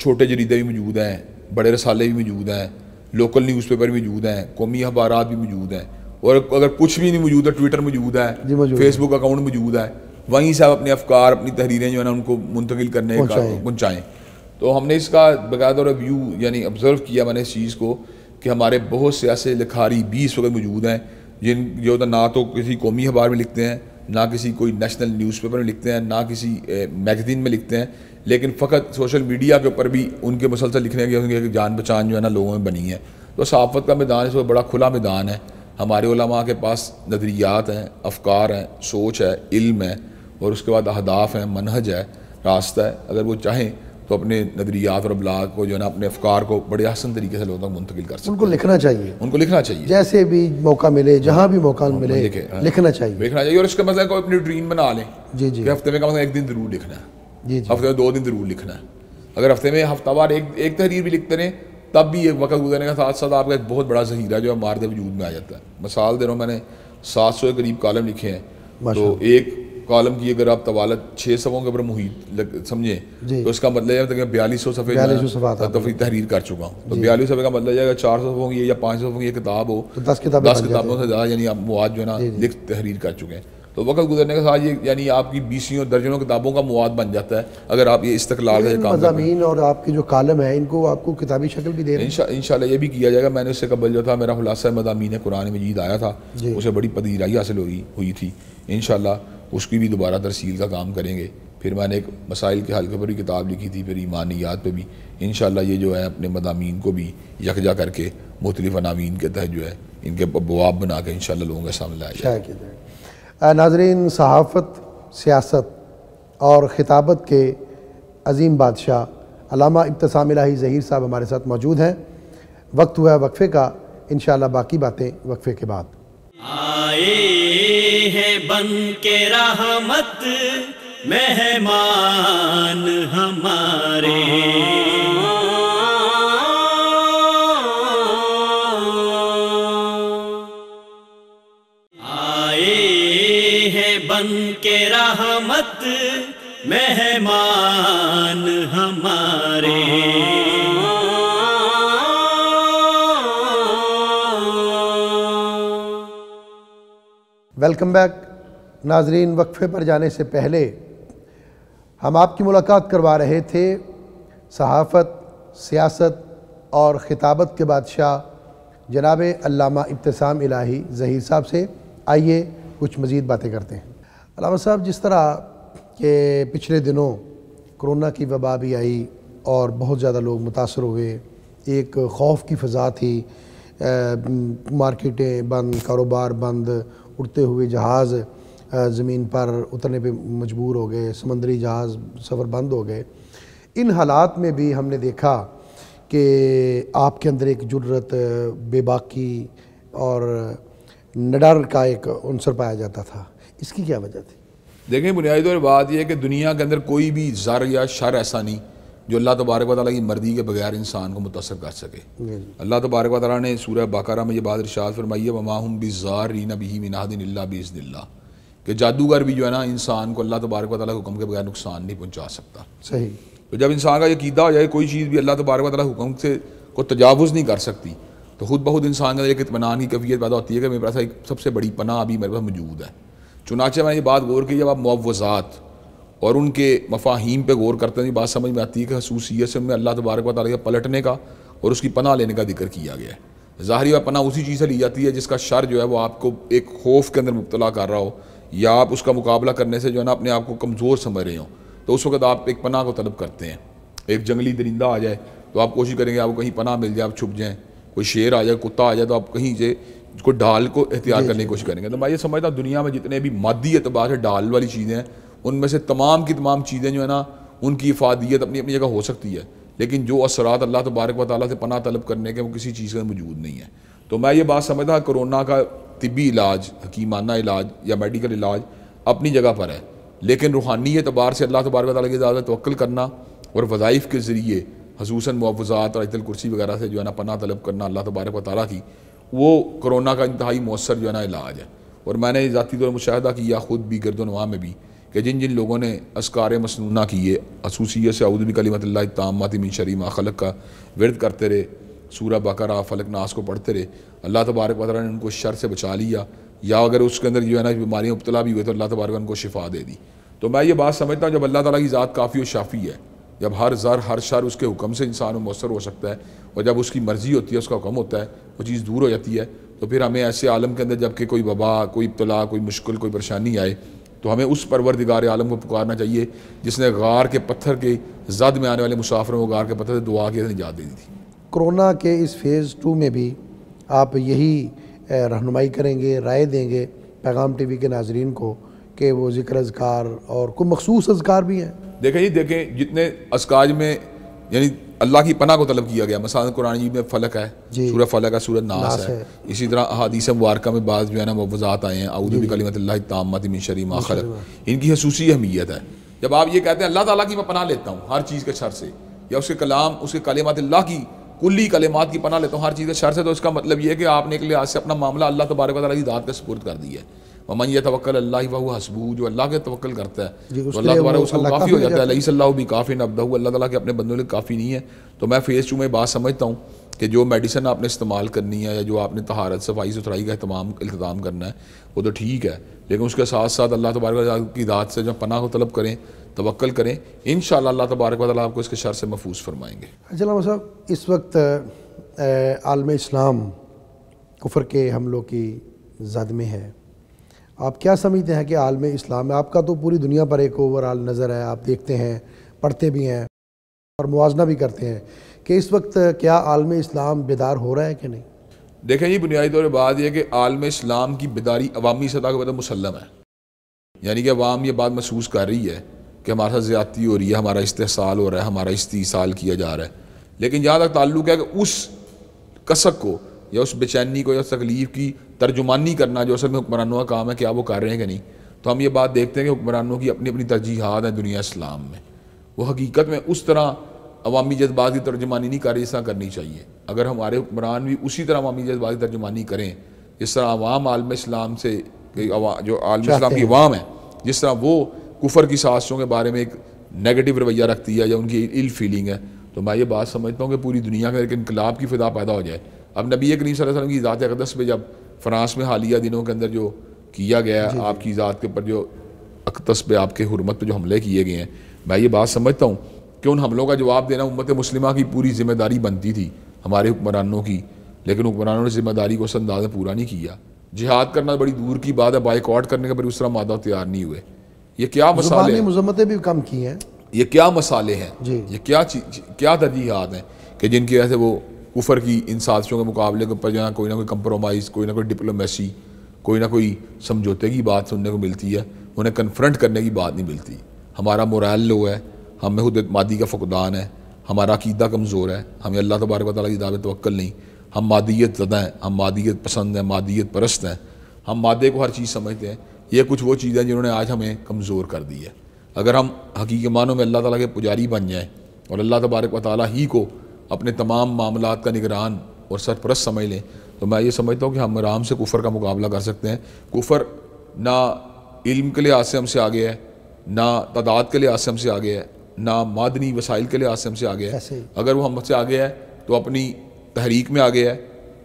छोटे जरीदे भी मौजूद हैं बड़े रसाले भी मौजूद हैं लोकल न्यूज़पेपर भी मौजूद हैं कौमी अखबार भी मौजूद हैं और अगर कुछ भी नहीं मौजूद है ट्विटर मौजूद है फेसबुक अकाउंट मौजूद है वहीं से आप अपने अफकार अपनी तहरीरें जो है ना उनको मुंतकिल करने का पहुँचाएँ तो हमने इसका बकायदा रिव्यू यानी ऑब्ज़र्व किया मैंने इस चीज़ को कि हमारे बहुत से ऐसे लिखारी भी इस वक्त मौजूद हैं जिन जो तो ना तो किसी कौमी अखबार में लिखते हैं ना किसी कोई नेशनल न्यूज़पेपर में लिखते हैं ना किसी मैगज़ीन में लिखते हैं लेकिन फ़कत सोशल मीडिया के ऊपर भी उनके मुसलसल लिखने की उनकी जान पहचान जो है ना लोगों में बनी है तो सहाफ़त का मैदान इस वक्त बड़ा खुला मैदान है हमारे उलमा के पास नदरियात हैं अफकार हैं सोच है इल्म है और उसके बाद अहदाफ हैं मनहज है रास्ता है अगर वो चाहें तो अपने नदरियात और अबलाग को जो है ना अपने अफकार को बड़े आसन तरीके से लोगों तक मुंतकिल कर सकते उनको लिखना चाहिए उनको लिखना चाहिए जैसे भी मौका मिले जहाँ भी मौका हाँ, मिले हाँ। लिखना चाहिए लिखना चाहिए और इसका मतलब को अपनी ड्रीम बना लें जी जी हफ्ते में कम से एक दिन ज़रूर लिखना है जी हफ्ते में दो दिन ज़रूर लिखना है अगर हफ्ते में हफ्तावार एक एक तहरीर भी लिखते रहें तब भी एक वक्त गुजरने के साथ साथ आपका एक बहुत बड़ा जहीरा जो है मारद वजूद में आ जाता है मिसाल दे रहा हूँ मैंने सात सौ के करीब कॉलम लिखे हैं तो एक कॉलम की अगर आप तवालत छः सवों के ऊपर मुहित समझें तो इसका मतलब यह बयालीस सौ सफ़े तफरी तहरीर कर चुका हूँ तो बयालीस सफ़े का मतलब जाएगा चार सौ सफ़ों की या पाँच सौ सफ़ों की किताब हो तो दस किताबों से ज़्यादा यानी आप मुआद जो है ना लिख तहरीर कर चुके हैं तो वक्त गुजरने के साथ ये यानी आपकी बीसियों दर्जनों किताबों का मवाद बन जाता है अगर आप ये इस तक काम मजामीन और आपकी जो कालम है इनको आपको किताबी शक्ल भी दे रहे हैं इन ये भी किया जाएगा मैंने उससे कबल जो था मेरा खुलासा मजामी कुरान मजीद आया था उसे बड़ी पदीराई हासिल हुई हुई थी इन उसकी भी दोबारा तरसील का काम करेंगे फिर मैंने एक मसाइल के हल्के पर भी किताब लिखी थी फिर ईमानियात पर भी इन ये जो है अपने मदामीन को भी यकजा करके मुख्तलिफ़ अनामीन के तहत जो है इनके बवाब बना के इन लोगों के सामने लाया जाए नाजरीन सहाफ़त सियासत और ख़िताबत के अजीम बादशाह अलामा इब्तसाम ज़हीर साहब हमारे साथ मौजूद हैं वक्त हुआ वक्फ़े का इन बाकी बातें वक्फ़े के बाद आए हैं बन के रहमत मेहमान हमारे मेहमान हमारे वेलकम बैक नाजरीन वक्फे पर जाने से पहले हम आपकी मुलाकात करवा रहे थे सहाफ़त सियासत और ख़िताबत के बादशाह जनाब अल्लामा इब्तसाम इलाही जहीर साहब से आइए कुछ मज़ीद बातें करते हैं अलामा साहब जिस तरह कि पिछले दिनों कोरोना की वबा भी आई और बहुत ज़्यादा लोग मुतासर हुए एक खौफ की फ़जा थी मार्केटें बंद कारोबार बंद उड़ते हुए जहाज़ ज़मीन पर उतरने पे मजबूर हो गए समंदरी जहाज़ सफ़र बंद हो गए इन हालात में भी हमने देखा कि आपके अंदर एक जरूरत बेबाकी और नडर का एक अनसर पाया जाता था इसकी क्या वजह थी देखें बुनियादी तौर बात यह है कि दुनिया के अंदर कोई भी ज़र या शर ऐसा नहीं जो अल्लाह तबारक वाली की मर्जी के बगैर इंसान को मुतासर कर सके अल्लाह तबारक वाली ने सूर बाकारा में यह बात इरशाद फरमाई है वमाहम बी ज़ार रीना बी मिनादिल्ला कि जादूगर भी जो है ना इंसान को अल्लाह तबारक वाली हुक्म के बगैर नुकसान नहीं पहुँचा सकता सही तो जब इंसान का यकीदा हो जाए कोई चीज़ भी अल्लाह तबारक वाली हुक्म से को तजावज़ नहीं कर सकती तो खुद बहुत इंसान के अंदर एक इतमान की कवियत पैदा होती है कि मेरे पास एक सबसे बड़ी पनाह अभी मेरे पास मौजूद है चुनाचे मैंने ये बात गौर की जब आप मुआवजात और उनके मफाहिम पे गौर करते हैं बात समझ में आती है कि खसूसियत से उनमें अल्लाह तबारक वाली का पलटने का और उसकी पनाह लेने का जिक्र किया गया है ज़ाहरी व पनाह उसी चीज़ से ली जाती है जिसका शर जो है वो आपको एक खौफ के अंदर मुबला कर रहा हो या आप उसका मुकाबला करने से जो है ना अपने आप को कमज़ोर समझ रहे हो तो उस वक्त आप एक पनाह को तलब करते हैं एक जंगली दरिंदा आ जाए तो आप कोशिश करेंगे आपको कहीं पनाह मिल जाए आप छुप जाएँ कोई शेर आ जाए कुत्ता आ जाए तो आप कहीं से उसको डाल को एहतियात करने की कोशिश करेंगे तो मैं ये समझता हूँ दुनिया में जितने भी मादी एतबार से डाल वाली चीज़ें हैं उनमें से तमाम की तमाम चीज़ें जो है ना उनकी इफादियत अपनी अपनी जगह हो सकती है लेकिन जो असरात अल्लाह तबारक व से पना तलब करने के वो किसी चीज़ का मौजूद नहीं है तो मैं ये बात समझता कोरोना का तबी इलाज हकीमाना इलाज या मेडिकल इलाज अपनी जगह पर है लेकिन रूहानी एतबार से अल्लाह तबारक वाली की ज़्यादा तवक्ल करना और वज़ाइफ के ज़रिए खसूस मुआवजात और अतल कुर्सी वगैरह से जो है ना पना तलब करना अल्लाह तबारक व की वो कोरोना का इंतहाई मौसर जो है ना इलाज है और मैंने ज़ाती तौर तो मुशाह किया ख़ुद भी गर्दनवा में भी कि जिन जिन लोगों ने असकार मसनूना किए खसूसियत से अउदबी कलीमत तामाती मिन शरीम खलक का विरद करते रहे सूरह बकरा फलक नास को पढ़ते रहे अल्लाह तबारक वाली ने उनको शर से बचा लिया या अगर उसके अंदर जो है ना बीमारियाँ मुबतला भी हुए तो अल्लाह तबारक उनको शिफा दे दी तो मैं ये बात समझता हूँ जब अल्लाह ताली की ज़ात काफ़ी और शाफ़ी है जब हर ज़र हर शर उसके हुक्म से इंसान मौसर हो सकता है और जब उसकी मर्ज़ी होती है उसका हुक्म होता है वो चीज़ दूर हो जाती है तो फिर हमें ऐसे आलम के अंदर जबकि कोई वबा कोई इब्तला कोई मुश्किल कोई परेशानी आए तो हमें उस परवरदिगार आलम को पुकारना चाहिए जिसने गार के पत्थर के जद में आने वाले मुसाफरों को गार के पत्थर से दुआ के निजात दे दी थी कोरोना के इस फ़ेज़ टू में भी आप यही रहनुमाई करेंगे राय देंगे पैगाम टी वी के नाजरन को कि वो जिक्र अजकार और कुछ मखसूस अजकार भी हैं देखें जी देखें जितने असकाज में यानी अल्लाह की पनाह को तलब किया गया मसाद कुरान जी में फ़लक है सूरह फ़लक है सूरह नास, नास है।, है इसी तरह अहादीस मुबारक में बाद जो है ना वजात आए हैं अउदी कलीमत तामतिन शरीम आखर इनकी खसूसी अहमियत है जब आप ये कहते हैं अल्लाह ताला की मैं पना लेता हूँ हर चीज़ के शर से या उसके कलाम उसके कलेमात अल्लाह की कुल्ली कलेमात की पना लेता हूँ हर चीज़ के शर से तो इसका मतलब ये है कि आपने एक लिहाज से अपना मामला अल्लाह तबारक की दात का सपूर्द कर दिया है ममन ये तवक्ल अल्लाह वाह हसबू जो अल्लाह के तवक्ल करता है तो अल्लाह तुम्हारा उसको काफ़ी हो जाता है अल्लाह सल्ला भी काफ़ी नबदा अल्लाह ताला के अपने बंदों के काफ़ी नहीं है तो मैं फेस टू में बात समझता हूँ कि जो मेडिसन आपने इस्तेमाल करनी है या जो आपने तहारत सफाई सुथराई का तमाम इल्तजाम करना है वो तो ठीक है लेकिन उसके साथ साथ अल्लाह तबारक की दात से जब पनाह को तलब करें तवक्ल करें इन अल्लाह तबारक वाली आपको इसके शर से महफूज फरमाएंगे अच्छा साहब इस वक्त आलम इस्लाम कुफर के हमलों की जद में है आप क्या समझते हैं कि आलम इस्लाम है आपका तो पूरी दुनिया पर एक ओवरऑल नज़र है आप देखते हैं पढ़ते भी हैं और मुजना भी करते हैं कि इस वक्त क्या आलम इस्लाम बेदार हो रहा है कि नहीं देखें जी बुनियादी तौर पर बात यह कि आलम इस्लाम की बेदारी अवामी सतह के बता मुसलम है यानी कि अवाम ये बात महसूस कर रही है कि हमारे साथ ज़्यादती हो रही है हमारा इस्तेसाल हो रहा है हमारा इस्तीसाल किया जा रहा है लेकिन जहाँ तक ताल्लुक है कि उस कसक को या उस बेचैनी को या उस तकलीफ़ की तर्जुमानी करना जो असल में हुक्मरानों का काम है क्या वो कर रहे हैं कि नहीं तो हम ये बात देखते हैं कि हुक्मरानों की अपनी अपनी तरजीहत हैं दुनिया इस्लाम में वो हकीकत में उस तरह अवामी जज्बात की तर्जुमानी नहीं कर जिस तरह करनी चाहिए अगर हमारे हुक्मरान भी उसी तरह अवामी जज्बात की तर्जुमानी करें जिस तरह अवाम आलम इस्लाम से जो आलम इस्लाम की अवाम है जिस तरह वो कुफर की साजिशों के बारे में एक नेगेटिव रवैया रखती है या उनकी इल फीलिंग है तो मैं ये बात समझता हूँ कि पूरी दुनिया का एक इनकलाब की फिदा पैदा हो जाए अब नबी करीम वसल्लम की ज़ात अकदस में जब फ्रांस में हालिया दिनों के अंदर जो किया गया आपकी ज़ात के ऊपर जो अकदस पे आपके हरमत पे जो हमले किए गए हैं मैं ये बात समझता हूँ कि उन हमलों का जवाब देना उम्मत मुस्लिमा की पूरी जिम्मेदारी बनती थी हमारे हुक्मरानों की लेकिन हुक्मरानों ने जिम्मेदारी को उस अंदाज में पूरा नहीं किया जिहाद करना बड़ी दूर की बात है बाइकआउट करने का दूसरा उस तरह मादा तैयार नहीं हुए ये क्या मसाले मजम्मतें भी कम की हैं ये क्या मसाले हैं ये क्या क्या तरजीहत हैं कि जिनकी वजह से वो कुफर की इन साजिशों के मुकाबले के ऊपर जो कोई ना कोई कंप्रोमाइज़ कोई ना कोई डिप्लोमेसी कोई ना कोई समझौते की बात सुनने को मिलती है उन्हें कन्फ्रंट करने की बात नहीं मिलती हमारा मोरल लो है हमें खुद मादी का फकदान है हमारा अकीदा कमज़ोर है हमें अल्लाह तबारक वाली की दावे तवक्ल नहीं हम मादियत ज़दा हैं हम मादियत पसंद हैं मादियत परस्त हैं हम मादे को हर चीज़ समझते हैं ये कुछ वो चीज़ें जिन्होंने आज हमें कमज़ोर कर दी है अगर हम हकीकमानों मानों में अल्लाह ताला के पुजारी बन जाएं और अल्लाह तबारक व ही को अपने तमाम मामला का निगरान और सरपरस्त समझ लें तो मैं ये समझता हूँ कि हम आराम से कुफर का मुकाबला कर सकते हैं कुफर ना इल्म के लिहाज से हमसे आगे है ना तादाद के लिहाज से हमसे आगे है ना मादनी वसाइल के लिहाज से हमसे आगे है अगर वो हमसे आगे है तो अपनी तहरीक में आगे है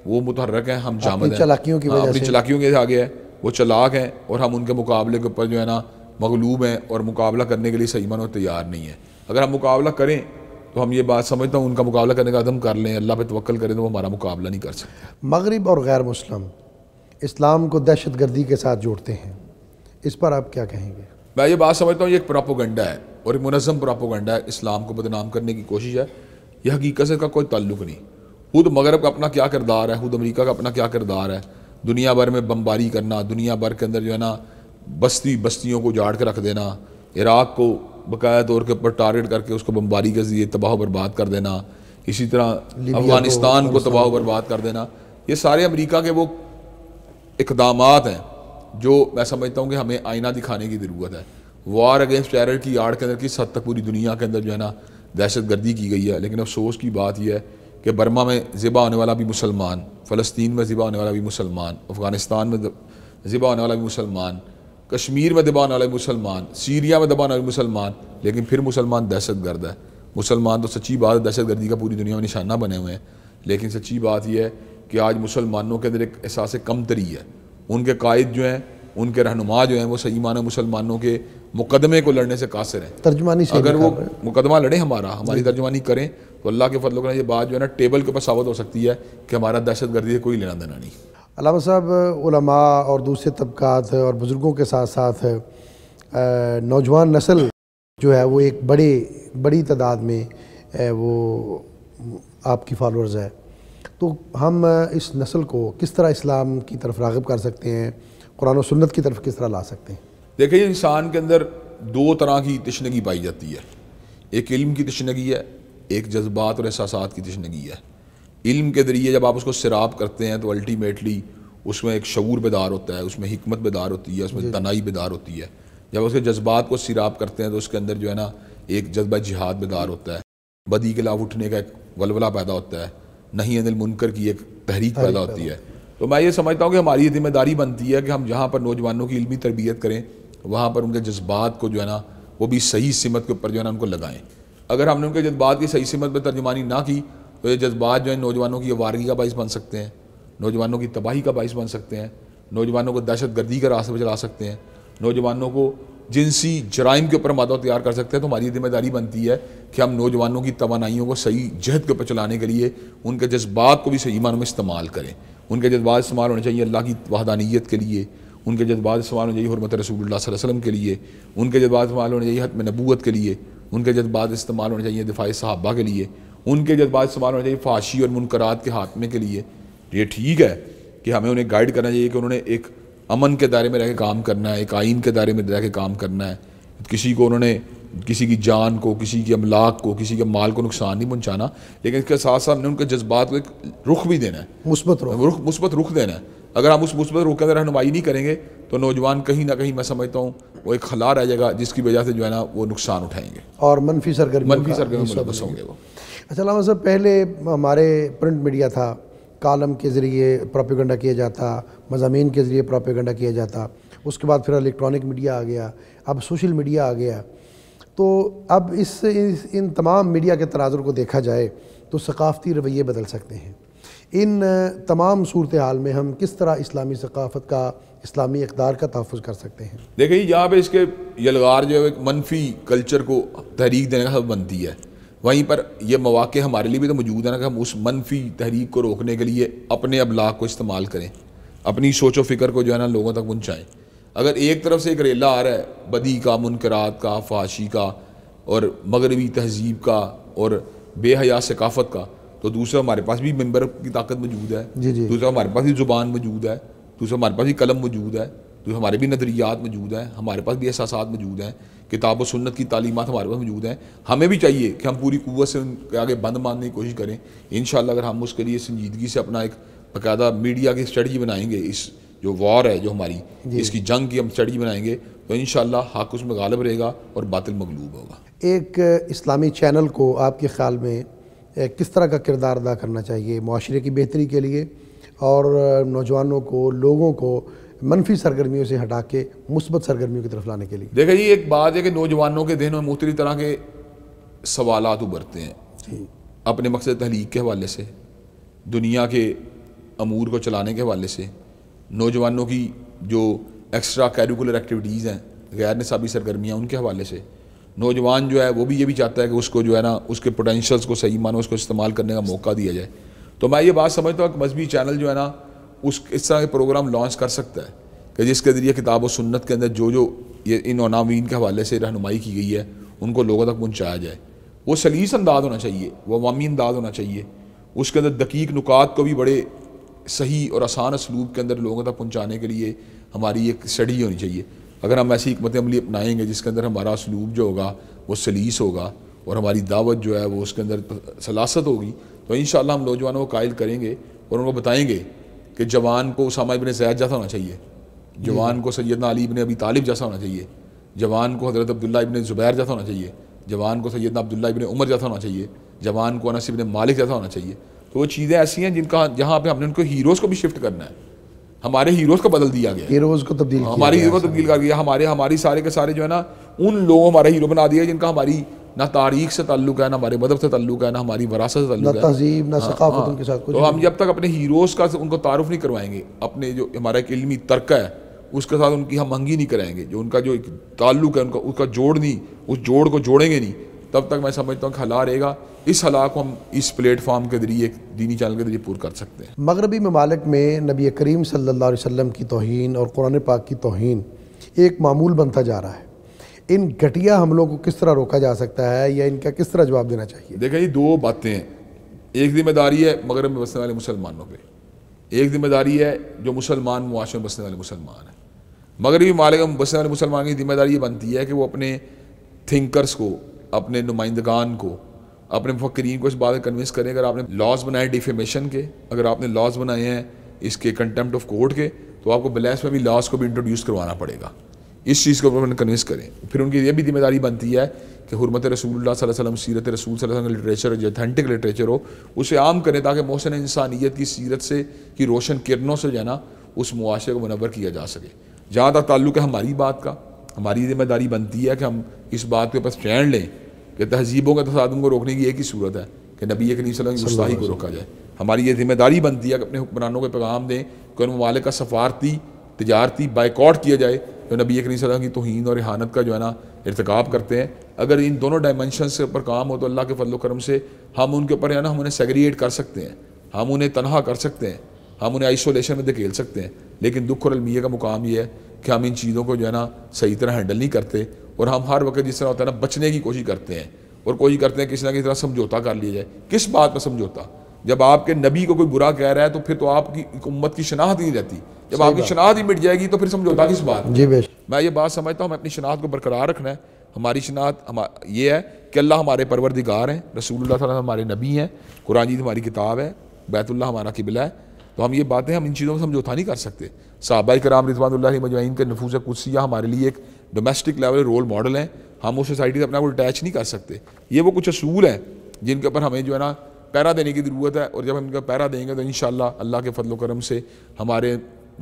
वो मुतहरक हैं हम जाम चलाकियों की हाँ, अपनी चलाकियों के आगे है वो चलाक हैं और हम उनके मुकाबले के ऊपर जो है ना मगलूब हैं और मुकाबला करने के लिए सही और तैयार नहीं है अगर हम मुकाबला करें तो हम ये बात समझता हूँ उनका मुकाबला करने का अदम कर लें अल्लाह पे तवक्ल करें तो वो हमारा मुकाबला नहीं कर सकते मगरब और गैर मुस्लिम इस्लाम को दहशत गर्दी के साथ जोड़ते हैं इस पर आप क्या कहेंगे मैं ये बात समझता हूँ ये एक प्रापोगंडा है और एक मुनज़म प्रापोगंडा है इस्लाम को बदनाम करने की कोशिश है यह हकीकत से का कोई ताल्लुक नहीं खुद मगरब का अपना क्या किरदार है खुद अमरीका का अपना क्या किरदार है दुनिया भर में बमबारी करना दुनिया भर के अंदर जो है ना बस्ती बस्तियों को उजाड़ के रख देना इराक को बकाया तौर के ऊपर टारगेट करके उसको बम्बारी के जरिए तबाह बर्बाद कर देना इसी तरह अफगानिस्तान को, तबाह बर्बाद कर देना ये सारे अमरीका के वो इकदाम हैं जो मैं समझता हूँ कि हमें आईना दिखाने की ज़रूरत है वार अगेंस्ट टेरर की आड़ के अंदर किस हद तक पूरी दुनिया के अंदर जो है ना दहशत गर्दी की गई है लेकिन अफसोस की बात यह है कि बर्मा में ज़िबा होने वाला भी मुसलमान फ़लस्तीन में ज़िबा होने वाला भी मुसलमान अफ़गानिस्तान में ज़िबा होने वाला भी मुसलमान कश्मीर में दबाने वाले मुसलमान सीरिया में दबाने वाले मुसलमान लेकिन फिर मुसलमान दहशत गर्द है मुसलमान तो सच्ची बात दहशत गर्दी का पूरी दुनिया में निशाना बने हुए हैं लेकिन सच्ची बात यह है कि आज मुसलमानों के अंदर एक एहसास कमतरी है उनके कायद जो हैं उनके रहनुमा जो हैं वो सही मान मुसलमानों के मुकदमे को लड़ने से कासर हैं तर्जमानी से अगर वो मुकदमा लड़े हमारा हमारी तर्जमानी करें तो अल्लाह के का ये बात जो है ना टेबल के ऊपर साबित हो सकती है कि हमारा दहशत गर्दी से कोई लेना देना नहीं अलावा साहब उलमा और दूसरे तबक़ात और बुज़ुर्गों के साथ साथ नौजवान नस्ल जो है वो एक बड़े बड़ी तादाद में वो आपकी फॉलोअर्स है तो हम इस नस्ल को किस तरह इस्लाम की तरफ रागब कर सकते हैं कुरान और सुन्नत की तरफ किस तरह ला सकते हैं देखिए इंसान के अंदर दो तरह की तशनगी पाई जाती है एक इल्म की तशनगी है एक जज्बात और एहसास की तशनगी है इल्म के ज़रिए जब आप उसको सिराब करते हैं तो अल्टीमेटली उसमें एक शूर बेदार होता है उसमें हमत बेदार होती है उसमें तनाई बेदार होती है जब उसके जज्बात को सिराप करते हैं तो उसके अंदर जो है ना एक जज्बा जिहाद बेदार होता है बदी के लाभ उठने का एक वलवला पैदा होता है नहीं अनिल मुनकर की एक तहरीक पैदा होती है तो मैं ये समझता हूँ कि हमारी जिम्मेदारी बनती है कि हम जहाँ पर नौजवानों की इलमी तरबियत करें वहाँ पर उनके जज्बात को जो है ना वो भी सही सिमत के ऊपर जो है ना उनको लगाएं अगर हमने उनके जज्बात की सही सिमत पर तर्जमानी ना की तो ये जज्बात जो है नौजवानों की आवारगी का बायस बन सकते हैं नौजवानों की तबाही का बायस बन सकते हैं नौजवानों को दहशत गर्दी का रास्ते पर चला सकते हैं नौजवानों को जिनसी जराइम के ऊपर मादा तैयार कर सकते हैं तो हमारी जिम्मेदारी बनती है कि हम नौजवानों की तोानाइयों को सही जहद के ऊपर चलाने के लिए उनके जज्बात को भी सही मानों में इस्तेमाल करें उनके जज्बात इस्तेमाल होने चाहिए अल्लाह की वहदानीत के लिए उनके जज्बात इस्तेमाल होने चाहिए हरमत रसूल वसलम के लिए उनके जज्बात इस्तेमाल होने चाहिए हतम नबूत के लिए उनके जज्बात इस्तेमाल होने चाहिए दिफाई साहबा के लिए उनके जज्बात सवाल होने चाहिए फाशी और मुनकरात के हाथमे के लिए तो ये ठीक है कि हमें उन्हें गाइड करना चाहिए कि उन्होंने एक अमन के दायरे में रह के काम करना है एक आइन के दायरे में रह के काम करना है किसी को उन्होंने किसी की जान को किसी की अमलाक को किसी के माल को नुकसान नहीं पहुँचाना लेकिन इसके साथ साथ हमने उनके जज्बात को एक रुख भी देना है मुस्बत रुख मुस्बत रुख देना है अगर हम उस मुस्बत रुख के अंदर रहनुमाई नहीं करेंगे तो नौजवान कहीं ना कहीं मैं समझता हूँ वो एक खला रह जाएगा जिसकी वजह से जो है ना वो नुकसान उठाएंगे और मनफी सरगर्मी मनफी सरगर्मी होंगे वो अच्छा लामा साहब पहले हमारे प्रिंट मीडिया था कालम के ज़रिए प्रोपेगंडा किया जाता मजामी के ज़रिए प्रोपेगंडा किया जाता उसके बाद फिर इलेक्ट्रॉनिक मीडिया आ गया अब सोशल मीडिया आ गया तो अब इस, इस इन तमाम मीडिया के तनाजर को देखा जाए तो सकाफ़ती रवैये बदल सकते हैं इन तमाम सूरत हाल में हम किस तरह इस्लामी सकाफ़त का इस्लामी इकदार का तहफ़ कर सकते हैं देखिए यहाँ पे इसके यलगार जो है एक मनफी कल्चर को तहरीक देने का बनती है वहीं पर यह मौाक़े हमारे लिए भी तो मौजूद है ना कि हम उस मनफी तहरीक को रोकने के लिए अपने अबलाग को इस्तेमाल करें अपनी सोच व फ़िक्र को जो है ना लोगों तक पहुँचाएँ अगर एक तरफ से एक रेला आ रहा है बदी का मुनकरात का फाशी का और मगरबी तहजीब का और बेहया सकाफत का तो दूसरा हमारे पास भी मेम्बर की ताकत मौजूद है जी जी। दूसरा हमारे पास भी ज़ुबान मौजूद है दूसरा हमारे पास भी कलम मौजूद है दूसरा हमारे भी नज़रियात मौजूद हैं हमारे पास भी एहसास मौजूद हैं किताब और सुन्नत की तालीमत हमारे पास मौजूद हैं हमें भी चाहिए कि हम पूरी कुत से उनके आगे बंद मानने की कोशिश करें इन अगर हम उसके लिए संजीदगी से अपना एक बाकायदा मीडिया की स्ट्रेटी बनाएंगे इस जो वॉर है जो हमारी इसकी जंग की हम स्ट्रेटी बनाएंगे तो इन हक उसमें गालब रहेगा और बातिल मकलूब होगा एक इस्लामी चैनल को आपके ख्याल में किस तरह का किरदार अदा करना चाहिए माशरे की बेहतरी के लिए और नौजवानों को लोगों को मनफी सरगर्मियों से हटा के मुस्बत सरगर्मियों की तरफ लाने के लिए देखा जी एक बात है कि नौजवानों के दिन में मुख्तलि तरह के सवाल उभरते हैं अपने मकसद तहलीक के हवाले से दुनिया के अमूर को चलाने के हवाले से नौजवानों की जो एक्स्ट्रा कैरिकुलर एक्टिविटीज़ हैं गैर नसाबी सरगर्मियाँ उनके हवाले से नौजवान जो है वो भी ये भी चाहता है कि उसको जो है ना उसके पोटेंशल्स को सही मानो उसको इस्तेमाल करने का मौका दिया जाए तो मैं ये बात समझता हूँ कि मजहबी चैनल जो है ना उस इस तरह के प्रोग्राम लॉन्च कर सकता है कि जिसके ज़रिए किताब व सुन्नत के अंदर जो जो ये इन अनावीन के हवाले से रहनुमाई की गई है उनको लोगों तक पहुँचाया जाए वो सलीस अंदाज होना चाहिए वह अवामी अंदाज होना चाहिए उसके अंदर दकीक नुकात को भी बड़े सही और आसान असलूब के अंदर लोगों तक पहुँचाने के लिए हमारी एक स्टडी होनी चाहिए अगर हम ऐसी हमत अमली अपनाएंगे जिसके अंदर हमारा असलूब जो होगा वो सलीस होगा और हमारी दावत जो है वो उसके अंदर सलासत होगी तो इन हम नौजवानों को कायल करेंगे और उनको बताएँगे कि जवान को उसामा इबन जैद जैसा होना चाहिए जवान को सैदना अली इबन अबी तालिब जैसा होना चाहिए जवान को हज़रत अब्दुल्ला इबन ज़ुबैर जैसा होना चाहिए जवान को सैदना अब्दुल्ला इबन उमर जैसा होना चाहिए जवान को अनस इबन मालिक जैसा होना चाहिए तो वो चीज़ें ऐसी हैं जिनका जहाँ पर हमने उनको हीरोज़ को भी शिफ्ट करना है हमारे हीरोज़ को बदल दिया गया हीरोज़ को तब्दील हमारे हीरो को तब्दील कर दिया हमारे हमारी सारे के सारे जो है ना उन लोगों हमारा हीरो बना दिया जिनका हमारी ना तारीख से ताल्लुक है ना हमारे मदब से ताल्लुक है ना हमारी वरासत से ताल्लुक है तहजीब ना हाँ, सकाफत हाँ। उनके साथ कुछ तो हम जब तक अपने हीरोज़ का उनको तारुफ नहीं करवाएंगे अपने जो हमारा एक इलमी तर्क है उसके साथ उनकी हम मंगी नहीं कराएंगे जो उनका जो एक ताल्लुक है उनका उसका जोड़ नहीं उस जोड़ को जोड़ेंगे नहीं तब तक मैं समझता हूँ कि हला रहेगा इस हला को हम इस प्लेटफॉर्म के जरिए दीनी चैनल के जरिए पूरा कर सकते हैं मगरबी ममालिक में नबी करीम सल्ला वसम की तोहन और कुरान पाक की तोहन एक मामूल बनता जा रहा है इन घटिया हमलों को किस तरह रोका जा सकता है या इनका किस तरह जवाब देना चाहिए देखें ये दो बातें हैं एक जिम्मेदारी है मगर में बसने वाले मुसलमानों पर एक जिम्मेदारी है जो मुसलमान मुआशे में बसने वाले मुसलमान हैं मगरबी मालिक में बसने वाले मुसलमान की जिम्मेदारी ये बनती है कि वो अपने थिंकर्स को अपने नुमाइंदगान को अपने मुफक्रीन को इस बात में कन्विंस करें अगर आपने लॉज बनाए डिफेमेशन के अगर आपने लॉज बनाए हैं इसके कंटेम्प्ट ऑफ कोर्ट के तो आपको बलैस में भी लॉज को भी इंट्रोड्यूस करवाना पड़ेगा इस चीज़ को उन्होंने कन्विंस करें फिर उनकी यह भी जिम्मेदारी बनती है कि हरमत रसूल वसम सीरत रसूल लिटरेचर जो अथेंटिक लिटरेचर हो उसे आम करें ताकि मौसन इंसानियत की सीरत से की रोशन किरणों से जाना उस मुआरे को मनवर किया जा सके जहाँ तक ताल्लुक है हमारी बात का हमारी जिम्मेदारी बनती है कि हम इस बात के ऊपर स्टैंड लें कि तहजीबों के तसादम को रोकने की एक ही सूरत है कि नबी करीम वसल्लम गुस्ताही को रोका जाए हमारी ये जिम्मेदारी बनती है कि अपने हुक्मरानों को पैगाम दें कि उन ममालिक का सफारती तजारती बाइकआउट किया जाए जो तो नबी करीम की तोहन और रहानत का जो है ना इरतकब करते हैं अगर इन दोनों डायमेंशन के ऊपर काम हो तो अल्लाह के फजल करम से हम उनके ऊपर है ना हम उन्हें सेग्रीट कर सकते हैं हम उन्हें तनहा कर सकते हैं हम उन्हें आइसोलेशन में धकेल सकते हैं लेकिन दुख और अलमिया का मुकाम ये है कि हम इन चीज़ों को जो है ना सही तरह हैंडल नहीं करते और हम हर वक्त जिस तरह होता है ना बचने की कोशिश करते हैं और कोशिश करते हैं किसी ना किसी तरह समझौता कर लिया जाए किस बात पर समझौता जब आपके नबी को कोई बुरा कह रहा है तो फिर तो आपकी उम्मत की शनाख्त नहीं रहती जब आपकी शनाख्त ही मिट जाएगी तो फिर समझौता किस बात जी मैं ये बात समझता हूँ मैं अपनी शनाख्त को बरकरार रखना है हमारी शनाख्त हम ये है कि अल्लाह हमारे परवरदिगार हैं रसूल हमारे नबी हैं कुरान जीत हमारी किताब है बैतुल्ला हमारा किबला है तो हम ये बातें हम इन चीज़ों में समझौता नहीं कर सकते साहबा कराम रिजवान मजमाइन के नफूज कुदसिया हमारे लिए एक डोमेस्टिक लेवल रोल मॉडल हैं हम उस सोसाइटी से अपना को अटैच नहीं कर सकते ये वो कुछ असूल हैं जिनके ऊपर हमें जो है ना पैरा देने की ज़रूरत है और जब हम इनका पैरा देंगे तो इन अल्लाह के फ़लो करम से हमारे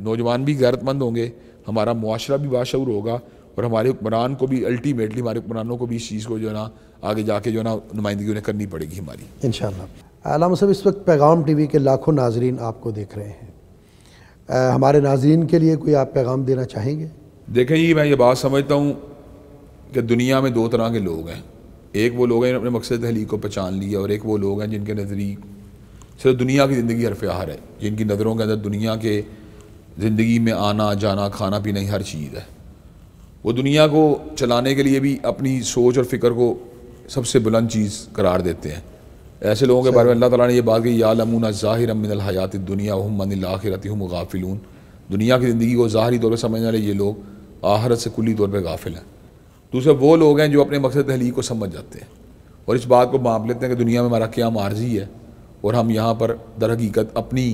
नौजवान भी गैरतमंद होंगे हमारा मुआरा भी बाशूर होगा और हमारे हुक्मरान को भी अल्टीमेटली हमारे हुक्मरानों को भी इस चीज़ को जो है ना आगे जाके जो है ना नुमाइंदगी उन्हें करनी पड़ेगी हमारी इन शाला साहब इस वक्त पैगाम टी वी के लाखों नाजरन आपको देख रहे हैं आ, हमारे नाजरन के लिए कोई आप पैगाम देना चाहेंगे देखें जी मैं ये बात समझता हूँ कि दुनिया में दो तरह के लोग हैं एक वो लोग हैं अपने मकसद तहलीक को पहचान लिया और एक वो लोग हैं जिनके नज़री सिर्फ दुनिया की ज़िंदगी हरफ आहार है जिनकी नज़रों के अंदर दुनिया के ज़िंदगी में आना जाना खाना पीना ही हर चीज़ है वो दुनिया को चलाने के लिए भी अपनी सोच और फिक्र को सबसे बुलंद चीज़ करार देते हैं ऐसे लोगों के बारे में अल्लाह ताला ने ये बात की या लमून ज़ाहिर अमिन हयात दुनिया हम मन आखिरत हम गाफिलून दुनिया की ज़िंदगी को ज़ाहरी तौर पर समझने वाले ये लोग आहरत से कुली तौर पर गाफिल हैं दूसरे तो वो लोग हैं जो अपने मकसद तहलीक को समझ जाते हैं और इस बात को माप लेते हैं कि दुनिया में हमारा क्या मार्जी है और हम यहाँ पर दर हकीकत अपनी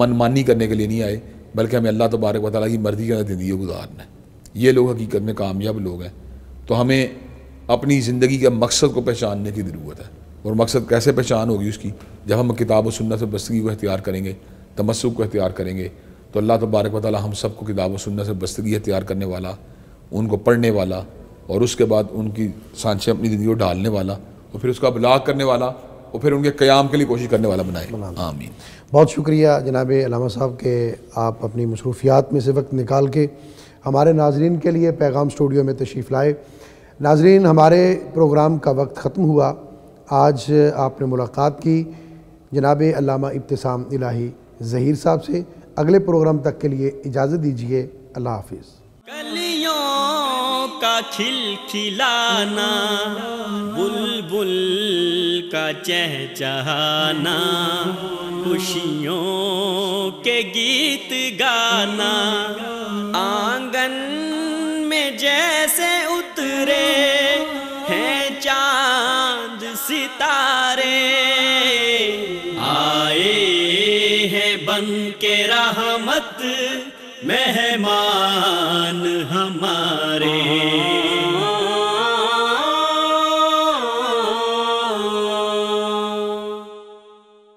मनमानी करने के लिए नहीं आए बल्कि हमें अल्लाह तबारक वाली की मर्ज़ी के ज़िंदगी गुजारना है ये लोग हकीकत में कामयाब लोग हैं तो हमें अपनी ज़िंदगी के मकसद को पहचानने की ज़रूरत है और मकसद कैसे पहचान होगी उसकी जब हम किताब और से बस्तगी को अख्तियार करेंगे तमस्ब को अख्तियार करेंगे तो अल्लाह तबारक वाली हम सबको किताब और सुन्नत से बस्तगी अख्तियार करने वाला उनको पढ़ने वाला और उसके बाद उनकी सांचे अपनी ज़िंदगी को ढालने वाला और फिर उसका अबलाग करने वाला और फिर उनके क्याम के लिए कोशिश करने वाला बनाए आमीन बहुत शुक्रिया जनाब अलामा साहब के आप अपनी मसरूफियात में से वक्त निकाल के हमारे नाजरन के लिए पैगाम स्टूडियो में तशरीफ़ लाए नाजरीन हमारे प्रोग्राम का वक्त ख़त्म हुआ आज आपने मुलाकात की जनाब अलामा इब्तसाम इलाही ज़हीर साहब से अगले प्रोग्राम तक के लिए इजाज़त दीजिए अल्लाह हाफिज़ गलियों का खिलखिलाना बुलबुल का चहचहाना खुशियों के गीत गाना आंगन में जैसे उतरे हैं चांद सितारे आए हैं बन के रहमत मेहमान हमारे